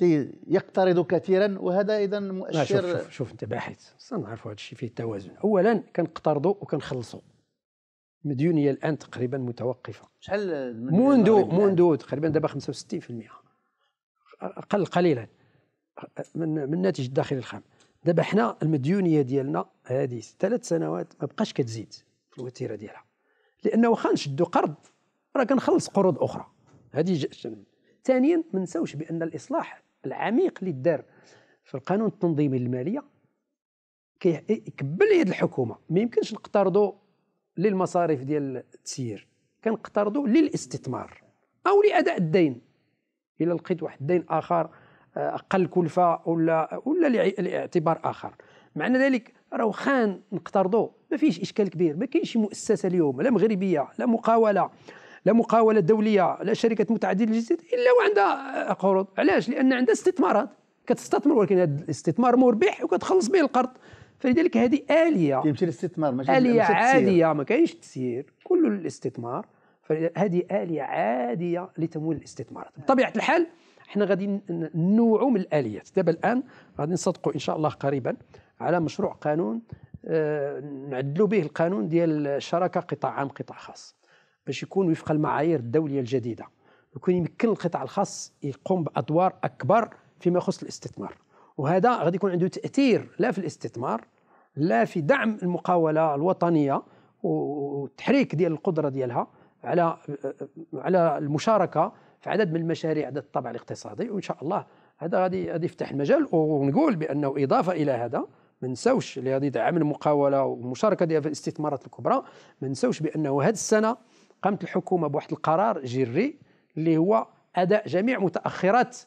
يقترض كثيرا وهذا اذا مؤشر شوف, شوف, شوف انت باحث نعرفوا هذا الشيء فيه التوازن اولا كنقترضوا وكنخلصوا
المديونيه الان تقريبا متوقفه
شحال منذ منذ
تقريبا دابا 65% اقل قليلا من من الناتج الداخلي الخام دابا حنا المديونيه ديالنا هذه ثلاث سنوات ما بقاش كتزيد في الوتيره ديالها لانه واخا نشدوا قرض راه كنخلص قروض اخرى هذه ثانيا ما نساوش بان الاصلاح العميق اللي دار في القانون التنظيمي للماليه كيكبل يد الحكومه ما يمكنش نقترضوا للمصاريف ديال التسيير كنقترضوا للاستثمار او لاداء الدين الى لقيت واحد الدين اخر آه، اقل كلفه ولا ولا لاعتبار اخر معنى ذلك راه خان نقترضوا ما فيش اشكال كبير ما كاينش مؤسسه اليوم لا مغربيه لا مقاوله لا مقاوله دوليه لا شركات متعدده الجنسيات الا وعندها قروض علاش لان عندها استثمارات كتستثمر ولكن هذا الاستثمار مربح وكتخلص به القرض فلذلك هذه اليه كيمشي للاستثمار ماشي اليه عاديه ما كاينش تسيير كل الاستثمار فهذه اليه عاديه لتمويل الاستثمارات بطبيعه الحال احنا غادي نوعوا من الاليات دابا الان غادي نصدقوا ان شاء الله قريبا على مشروع قانون آه، نعدلوا به القانون ديال الشراكه قطاع عام قطاع خاص باش يكون وفق المعايير الدوليه الجديده يكون يمكن القطاع الخاص يقوم بادوار اكبر فيما يخص الاستثمار وهذا غادي يكون عنده تاثير لا في الاستثمار لا في دعم المقاوله الوطنيه والتحريك ديال القدره ديالها على على المشاركه في عدد من المشاريع ذات الطابع الاقتصادي وان شاء الله هذا غادي غادي يفتح المجال ونقول بانه اضافه الى هذا ما نساوش اللي غادي يدعم المقاوله والمشاركه ديالها في الاستثمارات الكبرى ما نساوش بانه هذه السنه قامت الحكومه بواحد القرار جري اللي هو اداء جميع متاخرات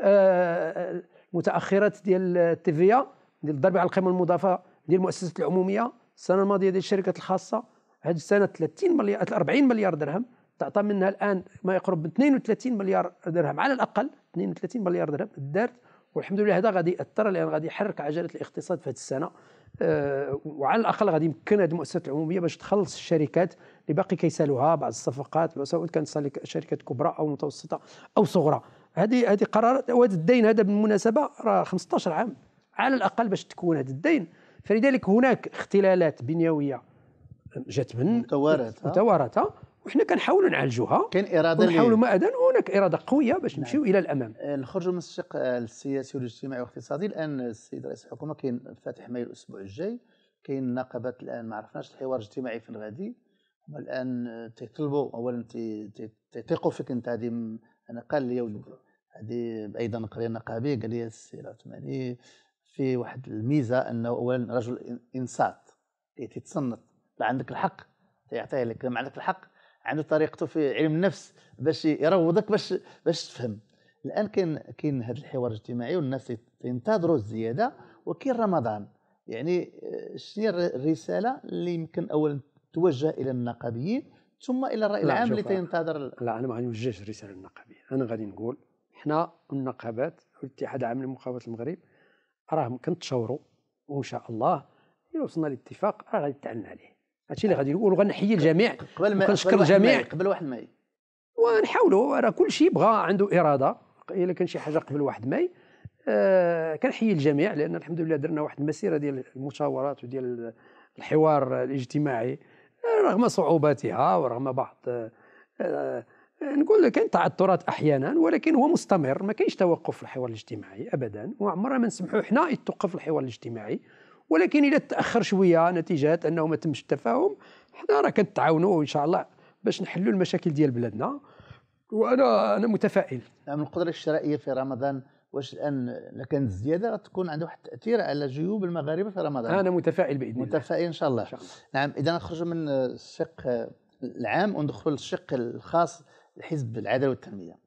آه، آه، متاخرات ديال التيفيا ديال الضريبه على القيمه المضافه ديال المؤسسات العموميه السنه الماضيه ديال الشركات الخاصه هذه السنه 30 مليار 40 مليار درهم تعطى منها الان ما يقرب 32 مليار درهم على الاقل 32 مليار درهم دارت والحمد لله هذا غادي ياثر لان غادي يحرك عجله الاقتصاد في هذه السنه أه وعلى الاقل غادي يمكن هذه المؤسسات العموميه باش تخلص الشركات باقي كيسالوها بعض الصفقات سواء كانت شركات كبرى او متوسطه او صغرى هذه هذه قرارات وهذا الدين هذا بالمناسبه راه 15 عام على الاقل باش تكون هذا الدين فلذلك هناك اختلالات بنيويه جات
من متوارثه متوارثه وحنا كنحاولوا نعالجوها كاين اراده ونحاولوا اذن وهناك اراده قويه باش نعم. نمشيو نعم. الى الامام آه، نخرجوا من الشق السياسي والاجتماعي والاقتصادي الان السيد رئيس الحكومه كاين فاتح مايو الاسبوع الجاي كاين نقابات الان ما عرفناش الحوار الاجتماعي فين غادي الان آه، تطلبوا اولا تيثقوا فيك انت هذه انا قال لي هذه ايضا قرينا قابي قال لي السي العثماني في واحد الميزه انه اولا رجل انصات تتصنت عندك الحق يعطيه لك لما عندك الحق عنده طريقته في علم النفس باش يروضك باش باش تفهم الان كاين كاين هذا الحوار الاجتماعي والناس ينتظروا الزياده وكاين رمضان يعني آه، شنو الرساله اللي يمكن اولا توجه الى النقابيين ثم الى الراي العام اللي تنتظر لا انا ما غنوجهش رساله للنقابيين
انا غادي نقول حنا النقابات والاتحاد العام لمقاومه المغرب راهم كنتشاوروا وان شاء الله الى وصلنا لاتفاق راه غادي تعلن عليه هادشي اللي غادي نقول وغنحيي الجميع قبل ما نشكر الجميع قبل 1 ماي ونحاولوا راه كل شيء بغى عنده اراده الا كان شي حاجه قبل 1 ماي آه كنحيي الجميع لان الحمد لله درنا واحد المسيره ديال المشاورات وديال الحوار الاجتماعي رغم صعوباتها ورغم بعض آه، آه، نقول لك كاين تعثرات احيانا ولكن هو مستمر ما كاينش توقف في الحوار الاجتماعي ابدا وعمرنا ما نسمحوا حنا يتوقف الحوار الاجتماعي ولكن اذا تاخر شويه نتيجه انه ما تمش التفاهم
حنا راه كنتعاونوا ان شاء الله باش نحلوا المشاكل ديال بلادنا وانا انا متفائل نعم القدره الشرائيه في رمضان واش الان لكانت الزياده تكون عنده واحد التاثير على جيوب المغاربه في رمضان انا متفائل باذن الله متفائل ان شاء الله, شاء الله. نعم اذا نخرجوا من الشق العام وندخلوا للشق الخاص لحزب العداله والتنميه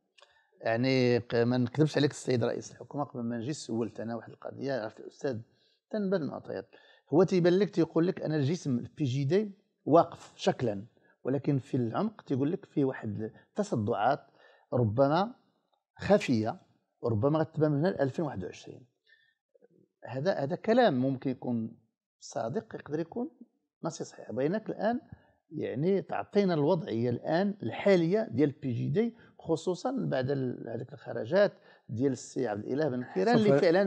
يعني ما نكذبش عليك السيد رئيس الحكومه قبل ما نجي سولت انا واحد القضيه عرفت الاستاذ تنبل المعطيات هو تيبان لك تيقول لك انا الجسم في جي دي واقف شكلا ولكن في العمق تيقول لك في واحد تصدعات ربما خفيه وربما غتبان هنا 2021 هذا هذا كلام ممكن يكون صادق يقدر يكون ماشي صحيح بينك الان يعني تعطينا الوضعيه الان الحاليه ديال بي جي دي خصوصا بعد هذيك الخرجات ديال السي عبد الاله بن كيران اللي فعلا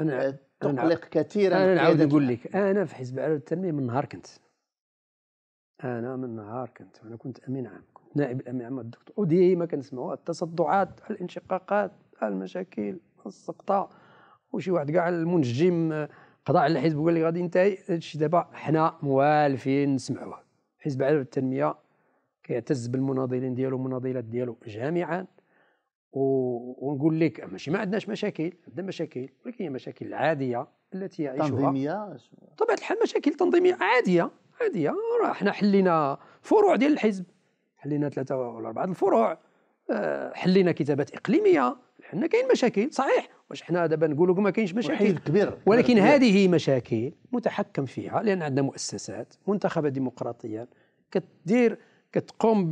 أنا آه، تقلق كثيرا انا نعاود نقول
لك انا في حزب العداله والتنميه من نهار كنت انا من نهار كنت وانا كنت امين عام كنت نائب الامين عام الدكتور وديما كنسمعوا التصدعات الانشقاقات المشاكل السقطه وشي واحد كاع المنجم قضى على الحزب وقال لي غادي ينتهي هادشي دابا حنا موالفين نسمعوه حزب عدالة التنمية كيعتز بالمناضلين ديالو المناضلات ديالو جميعا ونقول لك ماشي ما عندناش مشاكل عندنا مشاكل ولكن هي مشاكل عادية التي يعيشها تنظيمية بطبيعة الحال مشاكل تنظيمية عادية عادية راه حنا حلينا فروع ديال الحزب حلينا ثلاثة ولا أربعة الفروع آه، حلينا كتابات إقليمية حنا كاين مشاكل صحيح واش حنا دابا نقولوا ما كاينش مشاكل كبير ولكن كبير. هذه مشاكل متحكم فيها لان عندنا مؤسسات منتخبه ديمقراطيا كتدير كتقوم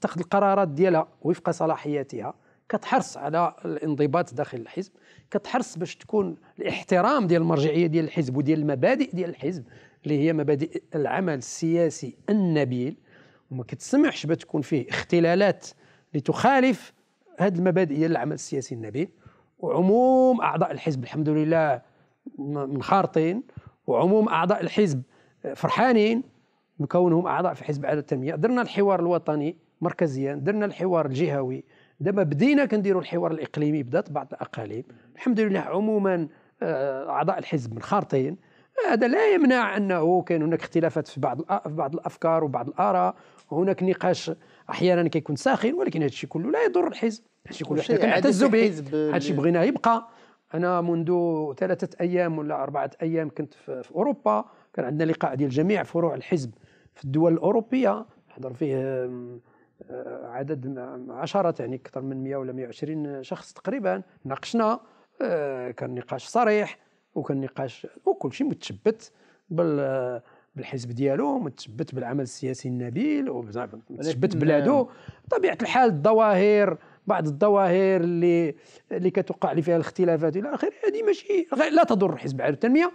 تاخذ القرارات ديالها وفق صلاحياتها كتحرص على الانضباط داخل الحزب كتحرص باش تكون الاحترام ديال المرجعيه ديال الحزب وديال المبادئ ديال الحزب اللي هي مبادئ العمل السياسي النبيل وما كتسمحش بتكون فيه اختلالات لتخالف هذه المبادئ هي العمل السياسي النبيل وعموم اعضاء الحزب الحمد لله منخرطين وعموم اعضاء الحزب فرحانين بكونهم اعضاء في حزب اعاده التنميه درنا الحوار الوطني مركزيا درنا الحوار الجهوي دابا بدينا كنديروا الحوار الاقليمي بدات بعض الاقاليم الحمد لله عموما آه، اعضاء الحزب منخرطين هذا لا يمنع انه كان هناك اختلافات في بعض في بعض الافكار وبعض الاراء وهناك نقاش احيانا كيكون ساخن ولكن هذا الشيء كله لا يضر الحزب هذا الشيء كله حنا به هذا الشيء بغيناه يبقى انا منذ ثلاثه ايام ولا اربعه ايام كنت في, اوروبا كان عندنا لقاء ديال جميع فروع الحزب في الدول الاوروبيه حضر فيه آه، عدد عشرة يعني اكثر من 100 ولا 120 شخص تقريبا ناقشنا آه، كان نقاش صريح وكان نقاش وكل شيء متشبت بال بالحزب ديالو متثبت بالعمل السياسي النبيل متثبت بلادو بطبيعه الحال الظواهر بعض الظواهر اللي اللي كتوقع اللي فيها الاختلافات الى اخره هذه ماشي لا تضر
حزب عدل التنميه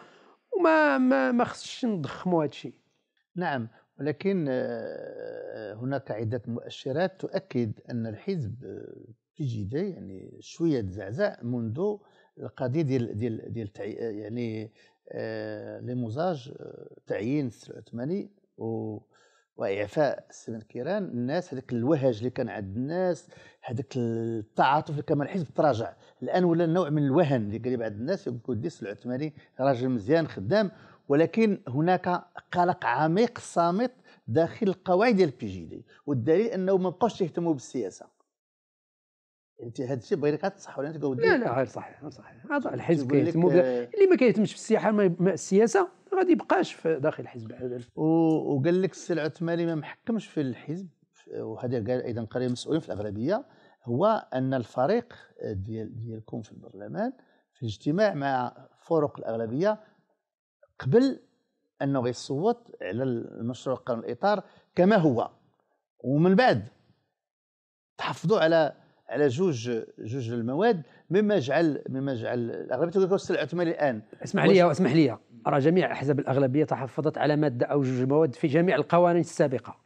وما ما ما خصش نضخموا هذا الشيء نعم ولكن آه، هناك عدة مؤشرات تؤكد أن الحزب آه، تجد يعني شوية زعزع منذ القضية ديال ديال ديال آه، يعني آه، لي موزاج آه، تعيين الثماني واعفاء السي بن كيران الناس هذاك الوهج اللي كان عند الناس هذاك التعاطف اللي كان الحزب تراجع الان ولا نوع من الوهن اللي قريب عند الناس يقول السي العثماني راجل مزيان خدام ولكن هناك قلق عميق صامت داخل القواعد ديال البي جي دي والدليل انه ما بقاوش يهتموا بالسياسه انت هذا الشيء بغير صح ولا انت لا لا غير صحيح غير صحيح الحزب آه، اللي ما كيهتمش بالسياحه ما السياسه ما غادي يبقاش في داخل الحزب وقال لك السي العثماني ما محكمش في الحزب وهذا قال ايضا قال المسؤولين في الاغلبيه هو ان الفريق ديال ديالكم في البرلمان في الاجتماع مع فرق الاغلبيه قبل انه يصوت على المشروع قانون الاطار كما هو ومن بعد تحفظوا على على جوج جوج المواد مما جعل مما جعل الاغلبيه تقول لك السلع العثماني الان اسمح لي اسمح لي ارى جميع احزاب الاغلبيه تحفظت على ماده او جوج مواد في جميع القوانين
السابقه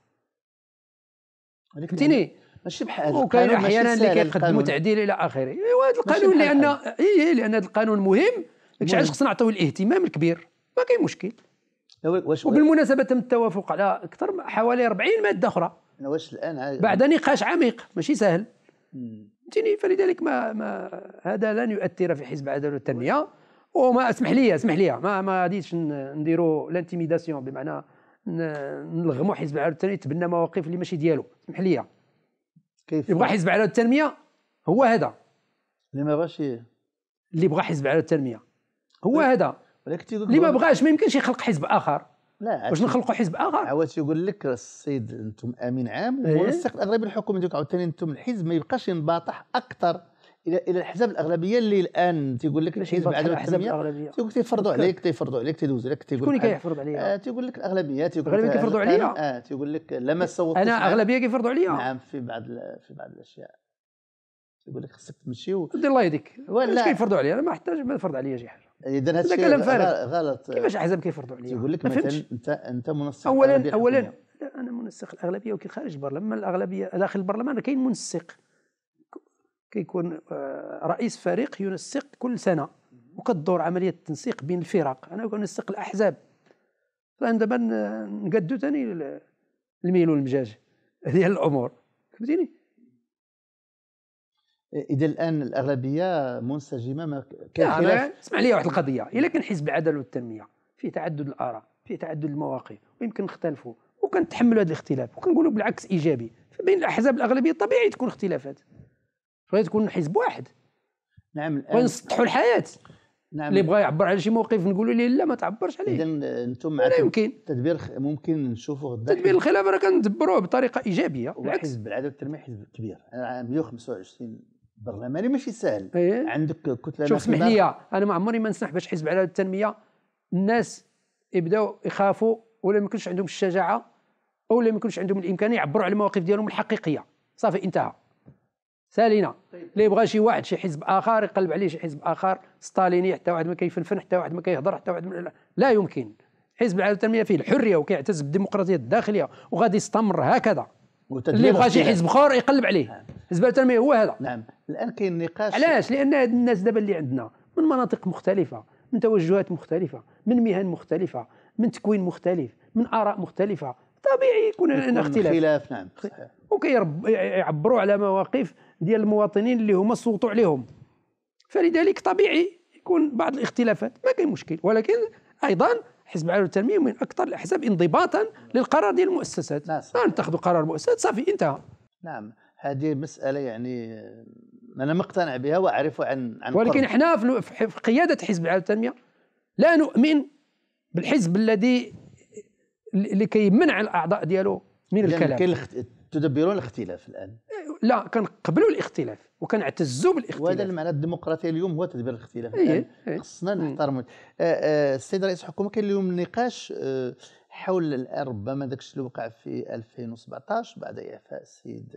فهمتني يعني ماشي بحال وكاين احيانا اللي كيقدموا تعديل الى اخره ايوا هذا القانون إيه، لان اي لان هذا القانون مهم داكشي علاش خصنا نعطيو الاهتمام الكبير ما كاين مشكل وبالمناسبه تم التوافق على اكثر حوالي 40 ماده اخرى
واش الان بعد
نقاش عميق ماشي سهل
فهمتني
فلذلك ما, ما هذا لن يؤثر في حزب العداله والتنميه وما اسمح لي اسمح لي ما ما غاديش نديروا لانتيميداسيون بمعنى نلغموا حزب العداله والتنميه يتبنى مواقف اللي ماشي ديالو اسمح لي كيف يبغى حزب العداله والتنميه هو هذا اللي ما بغاش إيه. اللي بغى حزب العداله والتنميه هو
هذا اللي ما بغاش ما يمكنش يخلق حزب اخر لا واش نخلقوا حزب اخر آه. عاود يقول لك السيد انتم امين عام والسقف إيه. الاغلبيه الحكومه ديالك عاوتاني انتم الحزب ما يبقاش ينباطح اكثر الى الى الاحزاب الاغلبيه اللي الان تيقول لك الحزب بعد الحزب الاغلبيه تيقول لك تيفرضوا عليك تيفرضوا عليك تيدوز لك تيقول شكون اللي كيفرض عليا؟ آه تيقول لك الاغلبيه تيقول لك الاغلبيه كيفرضوا آه، عليا اه تيقول لك لا ما صوتتش انا اغلبيه كيفرضوا عليا نعم في بعض في بعض الاشياء تيقول لك خصك تمشي و... الله يهديك ولا كيفرضوا عليا انا ما احتاج ما فرض عليا شي حاجه اذا هذا كلام فارغ غلط كيفاش الاحزاب كيفرضوا عليا يقول لك مثلا انت انت منسق اولا اولا
لا انا منسق الاغلبيه وكي خارج البرلمان الاغلبيه داخل البرلمان كاين منسق كيكون آه، رئيس فريق ينسق كل سنه وكدور عمليه التنسيق بين الفرق انا كنسق الاحزاب فانا دابا نقدو ثاني
الميل والمجاج ديال الامور فهمتيني اذا الان الاغلبيه منسجمه ما كان اسمع لي واحد القضيه الا كان حزب العداله والتنميه فيه تعدد الاراء فيه تعدد المواقف ويمكن نختلفوا
وكنتحملوا هذا الاختلاف وكنقولوا بالعكس ايجابي فبين الاحزاب الاغلبيه طبيعي تكون اختلافات
غادي تكون حزب واحد نعم الان ونسطحوا الحياه نعم اللي بغى يعبر على شي موقف نقولوا ليه لا ما تعبرش عليه اذا انتم آه، مع يمكن تدبير ممكن نشوفوا غدا تدبير الخلاف راه كندبروه بطريقه ايجابيه وحزب العداله والتنميه حزب كبير 125 آه، برلماني ماشي سهل أيه؟ عندك كتله شوف اسمح لي انا ما عمري ما نسمح
باش حزب على التنميه الناس يبداو يخافوا ولا ما يكونش عندهم الشجاعه او ما يكونش عندهم الامكانيه يعبروا على المواقف ديالهم الحقيقيه صافي انتهى سالينا طيب. اللي يبغى شي واحد شي حزب اخر يقلب عليه شي حزب اخر ستاليني حتى واحد ما كيفنفن حتى واحد ما كيهضر حتى واحد ما... لا يمكن حزب العداله التنميه فيه الحريه وكيعتز بالديمقراطيه الداخليه وغادي يستمر هكذا
اللي يبغى شي حزب اخر
يقلب عليه نعم. حزب التنميه هو هذا نعم الان كاين نقاش علاش لان هاد الناس دابا اللي عندنا من مناطق مختلفه من توجهات مختلفه من مهن مختلفه من تكوين مختلف من اراء مختلفه طبيعي
يكون عندنا اختلاف خلاف نعم صحيح
وكيعبروا على مواقف ديال المواطنين اللي هما صوتوا عليهم فلذلك طبيعي يكون بعض الاختلافات ما كاين مشكل ولكن ايضا حزب العداله والتنميه من اكثر الاحزاب انضباطا للقرار ديال
المؤسسات نعم تاخذوا قرار مؤسسات صافي انتهى نعم هذه مساله يعني انا مقتنع بها واعرف عن عن ولكن احنا في قياده حزب العداله التنميه
لا نؤمن بالحزب الذي لكي يمنع الاعضاء
ديالو من يعني الكلام الاخت... تدبرون الاختلاف الان إيه، لا كنقبلوا الاختلاف وكنعتزوا بالاختلاف وهذا المعنى الديمقراطيه اليوم هو تدبير الاختلاف إيه، الان إيه، خصنا نحترموا آه، آه، السيد رئيس الحكومه كان اليوم نقاش آه، حول ربما داكشي الشيء اللي وقع في 2017 بعد اعفاء السيد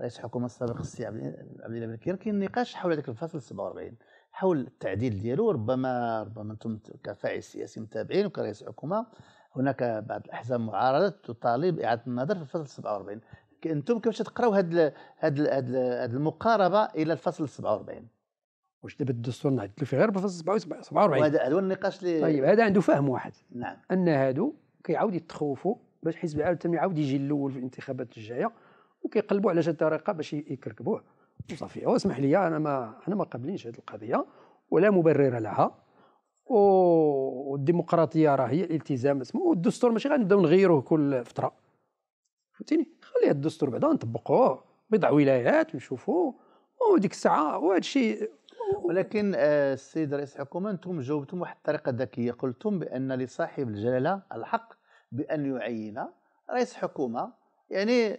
رئيس الحكومه السابق السي عبد الله بكير كاين نقاش حول هذاك الفصل 47 حول التعديل ديالو ربما ربما انتم كفاعل سياسي متابعين وكرئيس حكومه هناك بعض الاحزاب معارضه تطالب اعاده النظر في الفصل 47 انتم كيفاش تقراو هذه هذه المقاربه الى الفصل 47
واش دابا الدستور نعدلو فيه غير بفصل 47 هذا
هو النقاش اللي طيب
هذا عنده فهم واحد نعم ان هادو كيعاود يتخوفوا باش حزب العدل يعاود يجي الاول في الانتخابات الجايه وكيقلبوا على شي طريقه باش يكركبوه وصافي هو اسمح لي انا ما احنا ما قابلينش هذه القضيه ولا مبرر لها والديمقراطيه راه هي الالتزام اسمه والدستور ماشي غنبداو نغيروه كل فتره
فهمتيني خلي الدستور بعدا نطبقوه بضع ولايات ونشوفوا وديك الساعه وهذا الشيء ولكن آه، السيد رئيس الحكومه انتم جاوبتم واحد الطريقه ذكيه قلتم بان لصاحب الجلاله الحق بان يعين رئيس حكومه يعني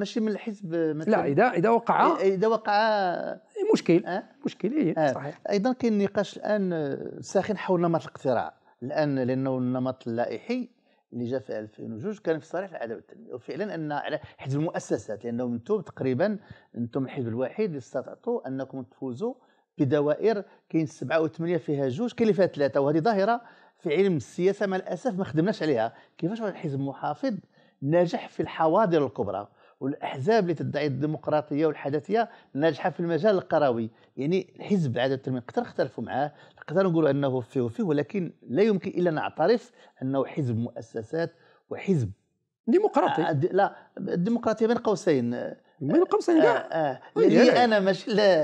ماشي من الحزب مثلا لا اذا اذا وقع اذا وقع مشكل أه؟ مشكل اي أه؟ صحيح ايضا كاين نقاش الان آه، ساخن حول نمط الاقتراع الان لانه النمط اللائحي اللي جاء في 2002 كان في صالح العداله والتنميه وفعلا ان على حزب المؤسسات لانه انتم تقريبا انتم الحزب الوحيد اللي استطعتوا انكم تفوزوا بدوائر كاين سبعه وثمانيه فيها جوج كاين فيها ثلاثه وهذه ظاهره في علم السياسه مع الاسف ما خدمناش عليها كيفاش الحزب المحافظ نجح في الحواضر الكبرى والاحزاب اللي تدعي الديمقراطيه والحداثيه ناجحه في المجال القروي يعني الحزب عاده نقدر نختلفوا معاه نقدر نقولوا انه فيه وفيه ولكن لا يمكن الا نعترف انه حزب مؤسسات وحزب ديمقراطي آه لا الديمقراطيه بين قوسين بين قوسين آه، كاع آه, آه يعني انا ماشي لا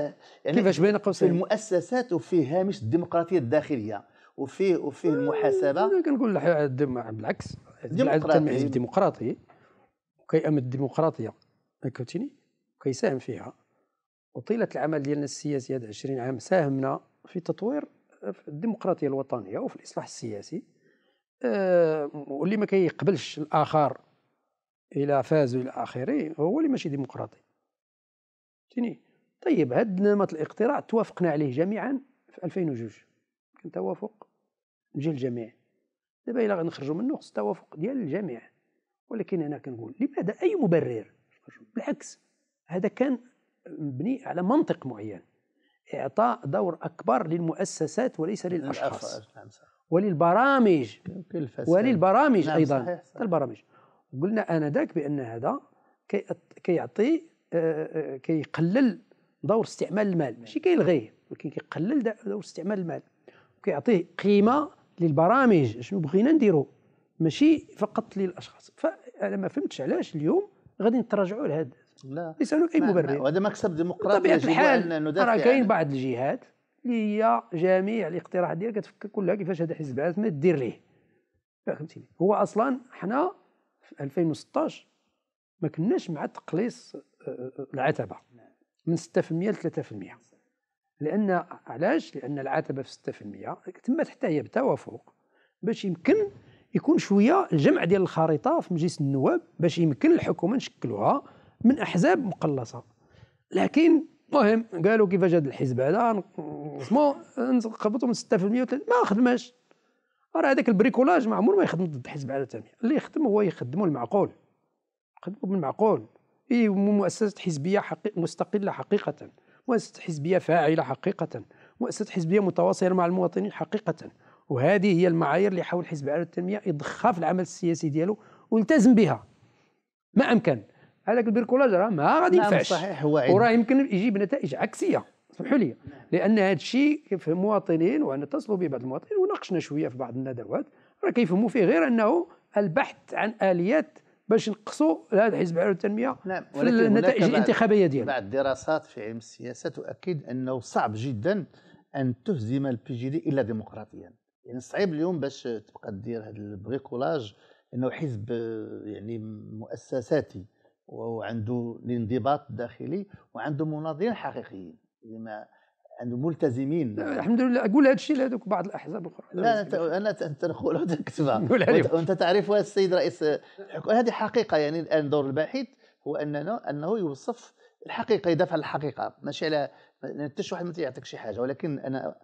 يعني كيفاش بين قوسين المؤسسات وفيه هامش الديمقراطيه الداخليه وفيه وفيه المحاسبه انا آه، كنقول بالعكس الحزب ديمقراطي
كيأمن الديمقراطيه فهمتيني وكيساهم فيها وطيله العمل ديالنا السياسي هاد 20 عام ساهمنا في تطوير آه، الديمقراطيه الوطنيه وفي الاصلاح السياسي أه واللي ما كيقبلش الاخر الى فاز الى اخره هو اللي ماشي ديمقراطي فهمتيني طيب هاد نمط الاقتراع توافقنا عليه جميعا في 2002 كان توافق ديال الجميع دابا الا غنخرجوا منه خص توافق ديال الجميع ولكن أنا كنقول لماذا أي مبرر بالعكس هذا كان مبني على منطق معين إعطاء دور أكبر للمؤسسات وليس نعم، للأشخاص نعم، وللبرامج وللبرامج نعم، أيضا البرامج قلنا آنذاك بأن هذا كيعطي آه، آه، آه، كيقلل دور استعمال المال ماشي كيلغيه ولكن كيقلل دور استعمال المال وكيعطيه قيمه للبرامج شنو بغينا نديرو ماشي فقط للاشخاص فانا ما فهمتش علاش اليوم غادي نتراجعوا لهذا لا ليس هناك اي مبرر وهذا مكسب ديمقراطي بطبيعه الحال راه كاين بعض الجهات اللي هي جميع الاقتراحات ديالها كتفكر كلها كيفاش هذا حزب ما دير ليه فهمتيني هو اصلا حنا في 2016 ما كناش مع تقليص آه، آه، العتبه من 6% ل 3% لان علاش لان العتبه في 6% تمت حتى هي بتوافق باش يمكن يكون شويه الجمع ديال الخريطه في مجلس النواب باش يمكن الحكومه نشكلوها من احزاب مقلصه لكن المهم قالوا كيفاش هذا الحزب هذا اسمو نقبطوا من 6% ما خدماش راه هذاك البريكولاج ما عمره ما يخدم ضد حزب عاده ثانيه اللي يخدم هو يخدموا المعقول يخدموا بالمعقول اي مؤسسه حزبيه حقيق مستقله حقيقه مؤسسه حزبيه فاعله حقيقه مؤسسه حزبيه متواصله مع المواطنين حقيقه وهذه هي المعايير اللي حاول حزب العداله والتنميه يضخها في العمل السياسي ديالو والتزم بها ما امكن هذاك البركولاج راه ما غادي ينفعش صحيح هو وراه يمكن يجيب نتائج عكسيه سمحوا لي لان هذا الشيء في المواطنين وانا اتصلوا به بعض المواطنين وناقشنا شويه في بعض الندوات راه كيفهموا فيه غير انه البحث عن اليات باش نقصوا هذا حزب العداله والتنميه نعم في النتائج الانتخابيه ديالو
بعد دراسات في علم السياسه تؤكد انه صعب جدا ان تهزم البي جي دي الا ديمقراطيا يعني صعيب اليوم باش تبقى دير هذا البريكولاج انه حزب يعني مؤسساتي وعنده الانضباط الداخلي وعنده مناضلين حقيقيين لما عنده ملتزمين الحمد لله اقول هذا الشيء لهذوك بعض الاحزاب الاخرى لا انا انا تنقول نقول تكتبها وانت تعرف السيد رئيس هذه حقيقه يعني الان دور الباحث هو اننا انه يوصف الحقيقه يدافع عن الحقيقه ماشي على حتى شي واحد ما تيعطيك شي حاجه ولكن انا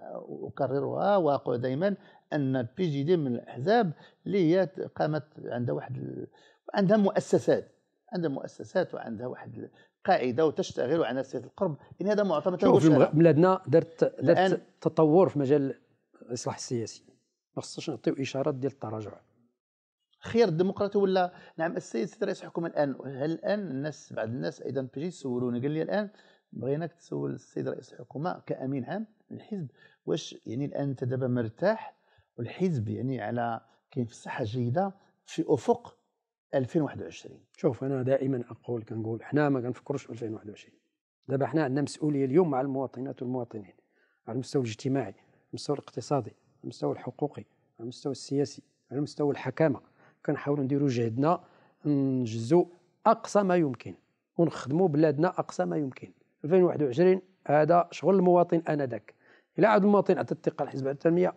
اكررها واقول دائما ان البي جي دي من الاحزاب اللي هي قامت عندها واحد عندها مؤسسات عندها مؤسسات وعندها واحد قاعده وتشتغل وعندها سيره القرب ان هذا معتمد شوف
بلادنا دارت دارت تطور في مجال الاصلاح السياسي
ما خصناش نعطيو اشارات ديال التراجع خيار الديمقراطي ولا نعم السيد سيد رئيس الحكومه الان هل الان الناس بعض الناس ايضا بيجي سولوني قال لي الان بغيناك تسول السيد رئيس الحكومه كامين عام للحزب واش يعني الان انت دابا مرتاح والحزب يعني على كاين في صحه جيده في افق 2021
شوف انا دائما اقول كنقول حنا ما كنفكروش في 2021 دابا حنا عندنا مسؤوليه اليوم مع المواطنات والمواطنين على المستوى الاجتماعي على المستوى الاقتصادي على المستوى الحقوقي على المستوى السياسي على مستوى الحكامه كنحاولوا نديروا جهدنا نجزو اقصى ما يمكن ونخدموا بلادنا اقصى ما يمكن 2021 هذا شغل المواطن انذاك الى عاد المواطن عطى الثقه لحزب التنميه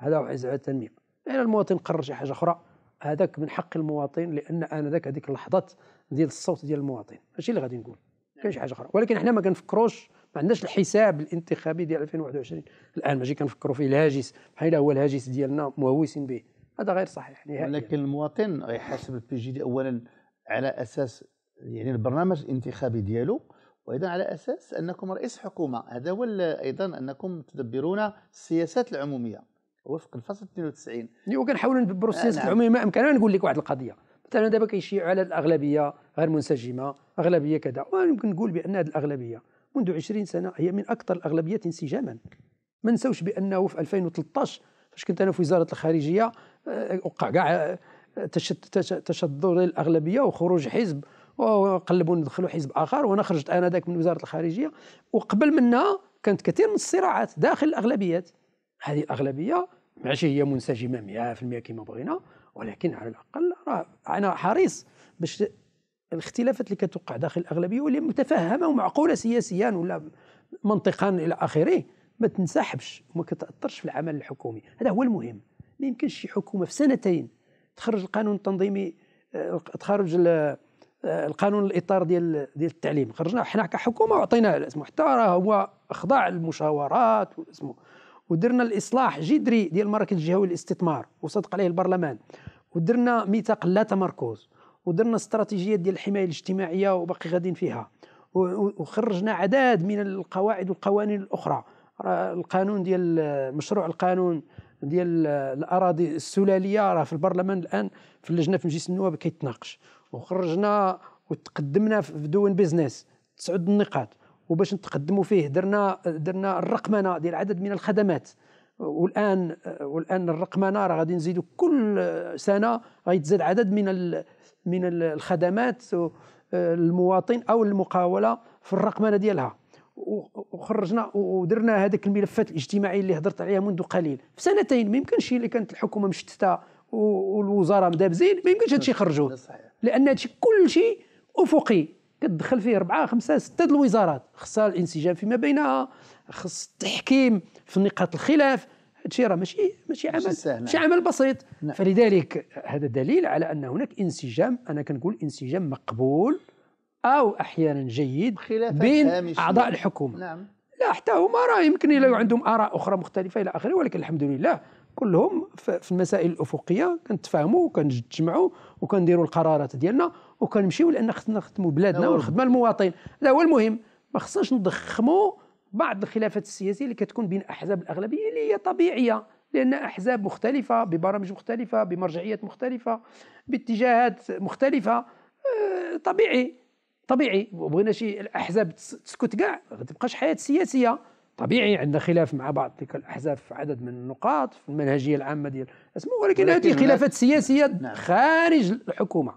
هذا هو حزب التنميه الى المواطن قرر شي حاجه اخرى هذاك من حق المواطن لان انذاك هذيك اللحظات ديال الصوت ديال المواطن ماشي اللي غادي نقول كاين شي حاجه اخرى ولكن حنا ما كنفكروش ما عندناش الحساب الانتخابي ديال 2021 الان ماشي كنفكروا فيه الهاجس
بحال هو الهاجس ديالنا مهوسين به هذا غير صحيح نهائيا ولكن المواطن غيحاسب البي جي دي اولا على اساس يعني البرنامج الانتخابي ديالو وأيضا على أساس أنكم رئيس حكومة هذا هو أيضا أنكم تدبرون السياسات العمومية وفق الفصل 92 وكنحاولوا ندبروا آه، السياسات نعم. العمومية ما
أمكن أنا نقول لك واحد
القضية مثلا
دابا كيشيعوا على الأغلبية غير منسجمة أغلبية كذا ويمكن نقول بأن هذه الأغلبية منذ 20 سنة هي من أكثر الأغلبيات انسجاما ما نساوش بأنه في 2013 فاش كنت أنا في وزارة الخارجية آه، وقع كاع آه، تشدد الاغلبيه وخروج حزب وقلبوا ندخلوا حزب اخر وانا خرجت انا ذاك من وزاره الخارجيه وقبل منها كانت كثير من الصراعات داخل الاغلبيات هذه الاغلبيه ماشي هي منسجمه 100% كما بغينا ولكن على الاقل انا حريص باش الاختلافات اللي كتوقع داخل الاغلبيه واللي متفهمه ومعقوله سياسيا ولا منطقا الى اخره ما تنسحبش وما كتاثرش في العمل الحكومي هذا هو المهم ما يمكنش شي حكومه في سنتين تخرج القانون التنظيمي آه، تخرج آه، القانون الاطار ديال ديال التعليم خرجناه حنا كحكومه وعطينا اسمه حتى راه هو خضع للمشاورات واسمه ودرنا الاصلاح جذري ديال المراكز الجهوي للاستثمار وصدق عليه البرلمان ودرنا ميثاق لا تمركز ودرنا استراتيجيه ديال الحمايه الاجتماعيه وباقي غاديين فيها وخرجنا عدد من القواعد والقوانين الاخرى القانون ديال مشروع القانون ديال الاراضي السلاليه راه في البرلمان الان في اللجنه في مجلس النواب كيتناقش وخرجنا وتقدمنا في دوين بيزنس تسعود النقاط وباش نتقدموا فيه درنا درنا الرقمنه ديال عدد من الخدمات والان والان الرقمنه راه غادي نزيدوا كل سنه غيتزاد عدد من من الخدمات المواطن او المقاوله في الرقمنه ديالها وخرجنا ودرنا هذاك الملفات الاجتماعي اللي هضرت عليها منذ قليل في سنتين ما يمكنش اللي كانت الحكومه مشتته والوزاره مدابزين ما يمكنش هادشي يخرجوه لان هادشي كلشي افقي كتدخل فيه اربعه خمسه سته الوزارات خصها الانسجام فيما بينها خص التحكيم في نقاط الخلاف هادشي راه ماشي ماشي عمل ماشي عمل بسيط نعم. فلذلك هذا دليل على ان هناك انسجام انا كنقول انسجام مقبول او احيانا جيد بين اعضاء الحكومه نعم. لا حتى هما راه يمكن الا عندهم اراء اخرى مختلفه الى اخره ولكن الحمد لله كلهم في المسائل الافقيه كنتفاهموا وكنتجمعوا وكنديروا القرارات ديالنا وكنمشيو لان خصنا نخدموا بلادنا والخدمه للمواطن هذا هو المهم ما خصناش نضخموا بعض الخلافات السياسيه اللي كتكون بين احزاب الاغلبيه اللي هي طبيعيه لان احزاب مختلفه ببرامج مختلفه بمرجعيات مختلفه باتجاهات مختلفه آه، طبيعي طبيعي بغينا شي الاحزاب تسكت كاع ما تبقاش حياه سياسيه طبيعي عندنا خلاف مع بعض تلك الاحزاب في عدد من النقاط في المنهجيه العامه ديال اسمه ولكن, ولكن هذه خلافات سياسيه نعم. خارج الحكومه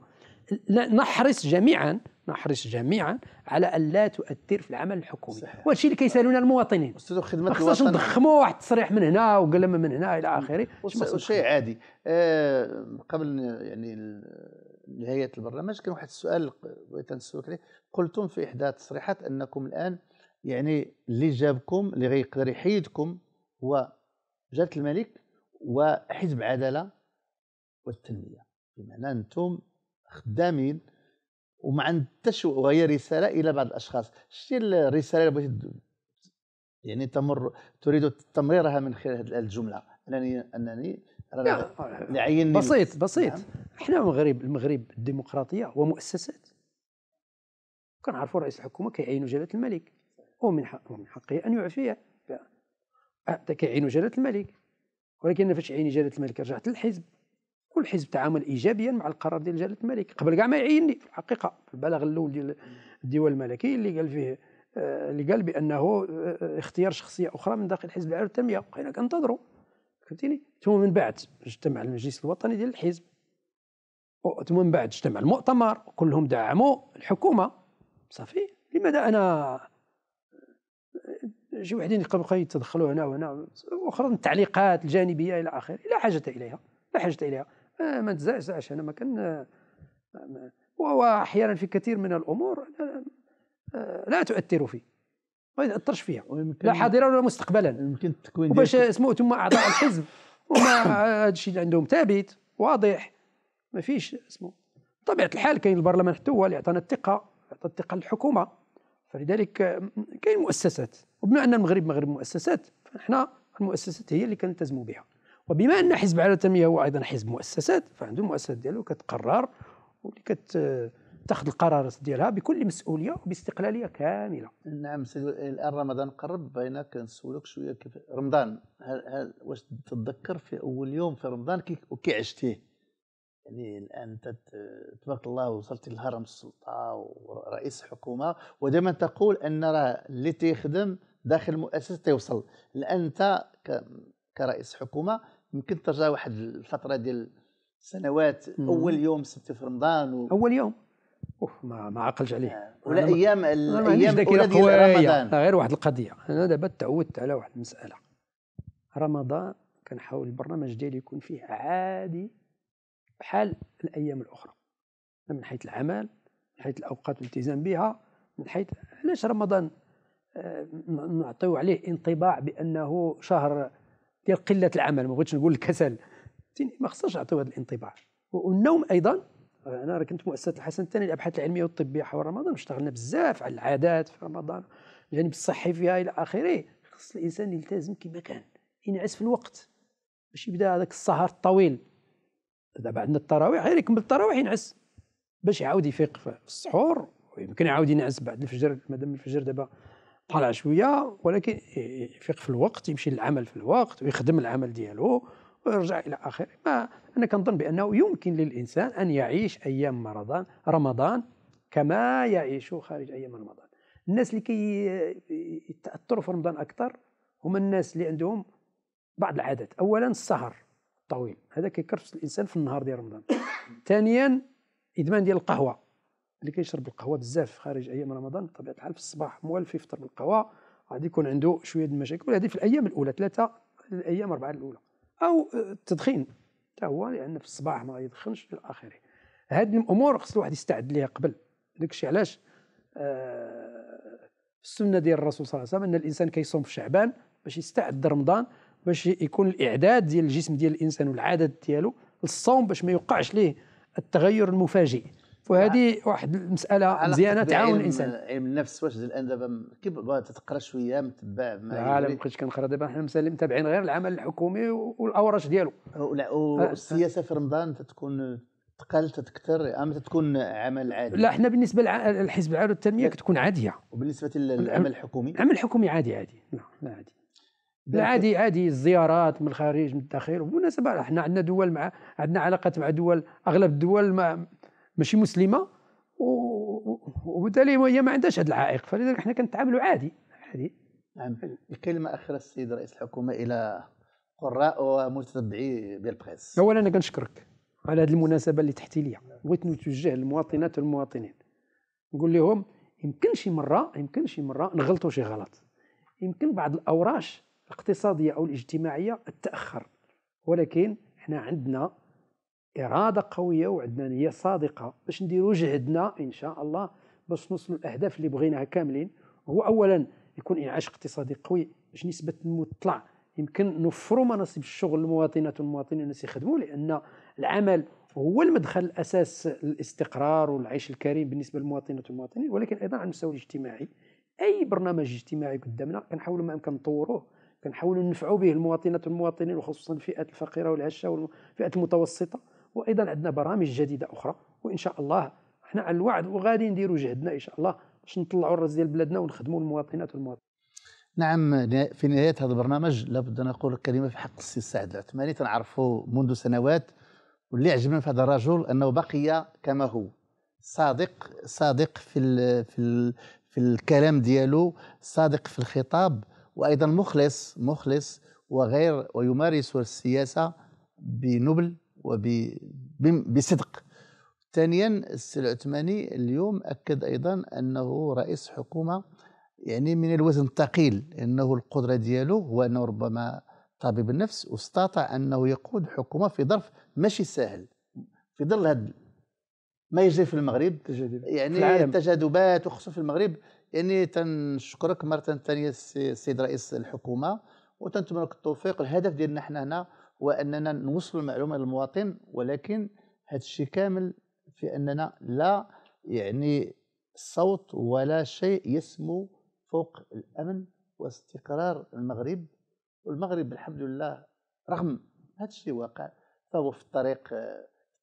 نحرص جميعا نحرص جميعا على ان لا تؤثر في العمل الحكومي وهذا الشيء اللي كيسالونا المواطنين ما خصناش نضخموا واحد التصريح من هنا وقلم من هنا
الى نعم. اخره شيء عادي آه قبل يعني نهايه البرنامج كان واحد السؤال بغيت نسولك عليه قلتم في احدى التصريحات انكم الان يعني اللي جابكم اللي غيقدر يحيدكم هو جلاله الملك وحزب عداله والتنميه بمعنى انتم خدامين وما شي وهي رساله الى بعض الاشخاص شتي الرساله اللي بغيتي يعني تمر تريد تمريرها من خلال هذه الجمله انني انني نعين بسيط بسيط نعم. احنا المغرب المغرب
الديمقراطيه ومؤسسات كنعرفوا رئيس الحكومه كيعينوا جلاله الملك ومن ومن حقه ان يعفيه أه، كيعينوا جلاله الملك ولكن فاش عيني جلاله الملك رجعت للحزب والحزب تعامل ايجابيا مع القرار ديال جلاله الملك قبل كاع ما يعيني في الحقيقه في البلاغ الاول ديال الديوان الملكي اللي قال فيه آه، اللي قال بانه آه، اختيار شخصيه اخرى من داخل حزب العرب والتنميه بقينا كنتظروا فهمتيني ثم من بعد اجتمع المجلس الوطني ديال الحزب ثم من بعد اجتمع المؤتمر كلهم دعموا الحكومه صافي لماذا انا جي وحدين يبقاو يتدخلوا هنا وهنا اخرى التعليقات الجانبيه الى اخره لا حاجه اليها لا حاجه اليها ما تزعزعش انا ما كان واحيانا في كثير من الامور لا تؤثر فيه ما يتاثرش فيها لا حاضرا ولا مستقبلا يمكن التكوين باش اسمه ثم اعضاء الحزب وما هذا الشيء اللي عندهم ثابت واضح ما فيش اسمه طبيعه الحال كاين البرلمان حتى هو اللي عطانا الثقه عطى الثقه للحكومه فلذلك كاين مؤسسات وبما ان المغرب مغرب مؤسسات فنحن المؤسسات هي اللي كنلتزموا بها وبما ان حزب على التنميه هو ايضا حزب مؤسسات فعنده المؤسسات ديالو كتقرر واللي كتاخذ القرارات ديالها بكل مسؤوليه وباستقلاليه كامله.
نعم سيدي الان رمضان قرب بغينا كنسولك شويه كيف رمضان هل هل واش تتذكر في اول يوم في رمضان كي عشتيه؟ يعني الان انت تبارك الله وصلت لهرم السلطه ورئيس حكومه ودائما تقول ان راه اللي تيخدم داخل المؤسسه تيوصل الان انت كرئيس حكومه يمكن ترجع واحد الفتره ديال سنوات اول يوم سبت في رمضان و... اول يوم اوف ما ما عقلش عليه آه، ولا ايام الايام الاولى ديال رمضان غير
واحد القضيه انا دابا تعودت على واحد المساله رمضان كنحاول البرنامج ديالي يكون فيه عادي بحال الايام الاخرى من حيث العمل من حيث الاوقات والالتزام بها من حيث علاش رمضان آه، نعطيو عليه انطباع بانه شهر ديال قله العمل ما بغيتش نقول الكسل ما خصناش نعطيو هذا الانطباع والنوم ايضا انا راه كنت مؤسسه الحسن الثاني للابحاث العلميه والطبيه حول رمضان اشتغلنا بزاف على العادات في رمضان الجانب الصحي فيها الى اخره خص الانسان يلتزم كما كان ينعس في الوقت باش يبدا هذاك السهر الطويل دابا عندنا التراويح غير يكمل التراويح ينعس باش يعاود يفيق في السحور ويمكن يعاود ينعس بعد الفجر مادام الفجر دابا طالع شويه ولكن يفيق في الوقت يمشي للعمل في الوقت ويخدم العمل ديالو ويرجع الى اخره ما انا كنظن بانه يمكن للانسان ان يعيش ايام رمضان رمضان كما يعيش خارج ايام رمضان الناس اللي كي يتاثروا في رمضان اكثر هما الناس اللي عندهم بعض العادات اولا السهر طويل هذا كيكرفس الانسان في النهار ديال رمضان ثانيا ادمان ديال القهوه اللي كيشرب القهوه بزاف خارج ايام رمضان بطبيعه الحال في الصباح موالف يفطر بالقهوه غادي يكون عنده شويه المشاكل هذه في الايام الاولى ثلاثه الايام اربعه الاولى او آه، التدخين حتى هو لان في الصباح ما يدخنش الى اخره هذه الامور خص الواحد يستعد ليها قبل داكشي علاش آه السنه ديال الرسول صلى الله عليه وسلم ان الانسان كيصوم في شعبان باش يستعد رمضان باش يكون الاعداد ديال الجسم ديال الانسان والعدد ديالو للصوم باش ما يوقعش ليه التغير المفاجئ وهذه نعم. واحد المساله مزيانه تعاون الانسان علم
النفس واش الان دابا كي تتقرا شويه متبع لا لا ما بقيتش كنقرا دابا حنا مسالين متابعين غير العمل الحكومي والاوراش ديالو والسياسه في رمضان تتكون تقلت تتكثر اما تتكون عمل عادي لا حنا
بالنسبه للحزب العالي والتنميه كتكون عاديه
وبالنسبه للعمل الحكومي
العمل الحكومي عادي عادي لا
نعم، عادي عادي
عادي الزيارات من الخارج من الداخل وبالمناسبه احنا عندنا دول مع عندنا علاقات مع دول اغلب الدول ما ماشي
مسلمه وبالتالي هي ما عندهاش هذا العائق فلذلك احنا كنتعاملوا عادي عادي نعم الكلمه اخيره السيد رئيس الحكومه الى قراء ومتتبعي ديال بريس
اولا انا كنشكرك على هذه المناسبه اللي تحتي ليا بغيت نتوجه للمواطنات والمواطنين نقول لهم يمكن شي مره يمكن شي مره نغلطوا شي غلط يمكن بعض الاوراش الاقتصادية أو الاجتماعية التأخر ولكن احنا عندنا إرادة قوية وعندنا نية صادقة باش نديرو جهدنا إن شاء الله باش نوصلوا الأهداف اللي بغيناها كاملين هو أولا يكون إنعاش اقتصادي قوي باش نسبة النمو تطلع يمكن نوفروا مناصب الشغل للمواطنات والمواطنين الناس يخدموا لأن العمل هو المدخل الأساس للاستقرار والعيش الكريم بالنسبة للمواطنات والمواطنين ولكن أيضا على المستوى الاجتماعي أي برنامج اجتماعي قدامنا كنحاولوا ما أمكن نطوروه كنحاولوا ننفعوا به المواطنات والمواطنين وخصوصا الفئات الفقيره والهشه والفئات المتوسطه وايضا عندنا برامج جديده اخرى وان شاء الله حنا على الوعد وغادي نديروا جهدنا ان شاء الله باش نطلعوا الرز ديال بلادنا ونخدموا المواطنات والمواطنين
نعم في نهايه هذا البرنامج لابد ان اقول كلمه في حق السي سعد العثماني تنعرفه منذ سنوات واللي عجبني في هذا الرجل انه بقي كما هو صادق صادق في الـ في الـ في الكلام ديالو صادق في الخطاب وايضا مخلص مخلص وغير ويمارس السياسه بنبل وبصدق ثانيا السي العثماني اليوم اكد ايضا انه رئيس حكومه يعني من الوزن الثقيل انه القدره ديالو هو انه ربما طبيب النفس واستطاع انه يقود حكومه في ظرف ماشي سهل في ظل هذا ما يجري في المغرب يعني التجاذبات وخصوصا في المغرب يعني تنشكرك مرة ثانية السيد رئيس الحكومة وتنتمنى لك التوفيق الهدف ديالنا حنا هنا هو اننا نوصلوا المعلومه للمواطن ولكن هذا الشيء كامل في اننا لا يعني صوت ولا شيء يسمو فوق الامن واستقرار المغرب والمغرب الحمد لله رغم هذا الشيء واقع فهو في الطريق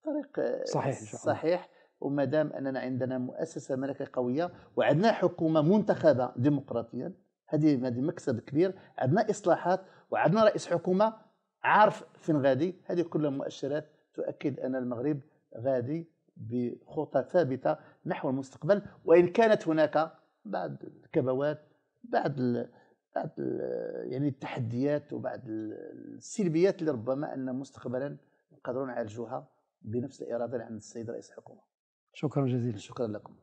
الطريق صحيح صحيح. وما دام اننا عندنا مؤسسه ملكيه قويه وعندنا حكومه منتخبه ديمقراطيا هذه هذه مكسب كبير عندنا اصلاحات وعندنا رئيس حكومه عارف فين غادي هذه كلها مؤشرات تؤكد ان المغرب غادي بخطى ثابته نحو المستقبل وان كانت هناك بعض الكبوات بعض بعض يعني التحديات وبعض السلبيات اللي ربما ان مستقبلا نقدروا نعالجوها بنفس الاراده اللي عند السيد رئيس الحكومه
شكرا جزيلا شكرا لكم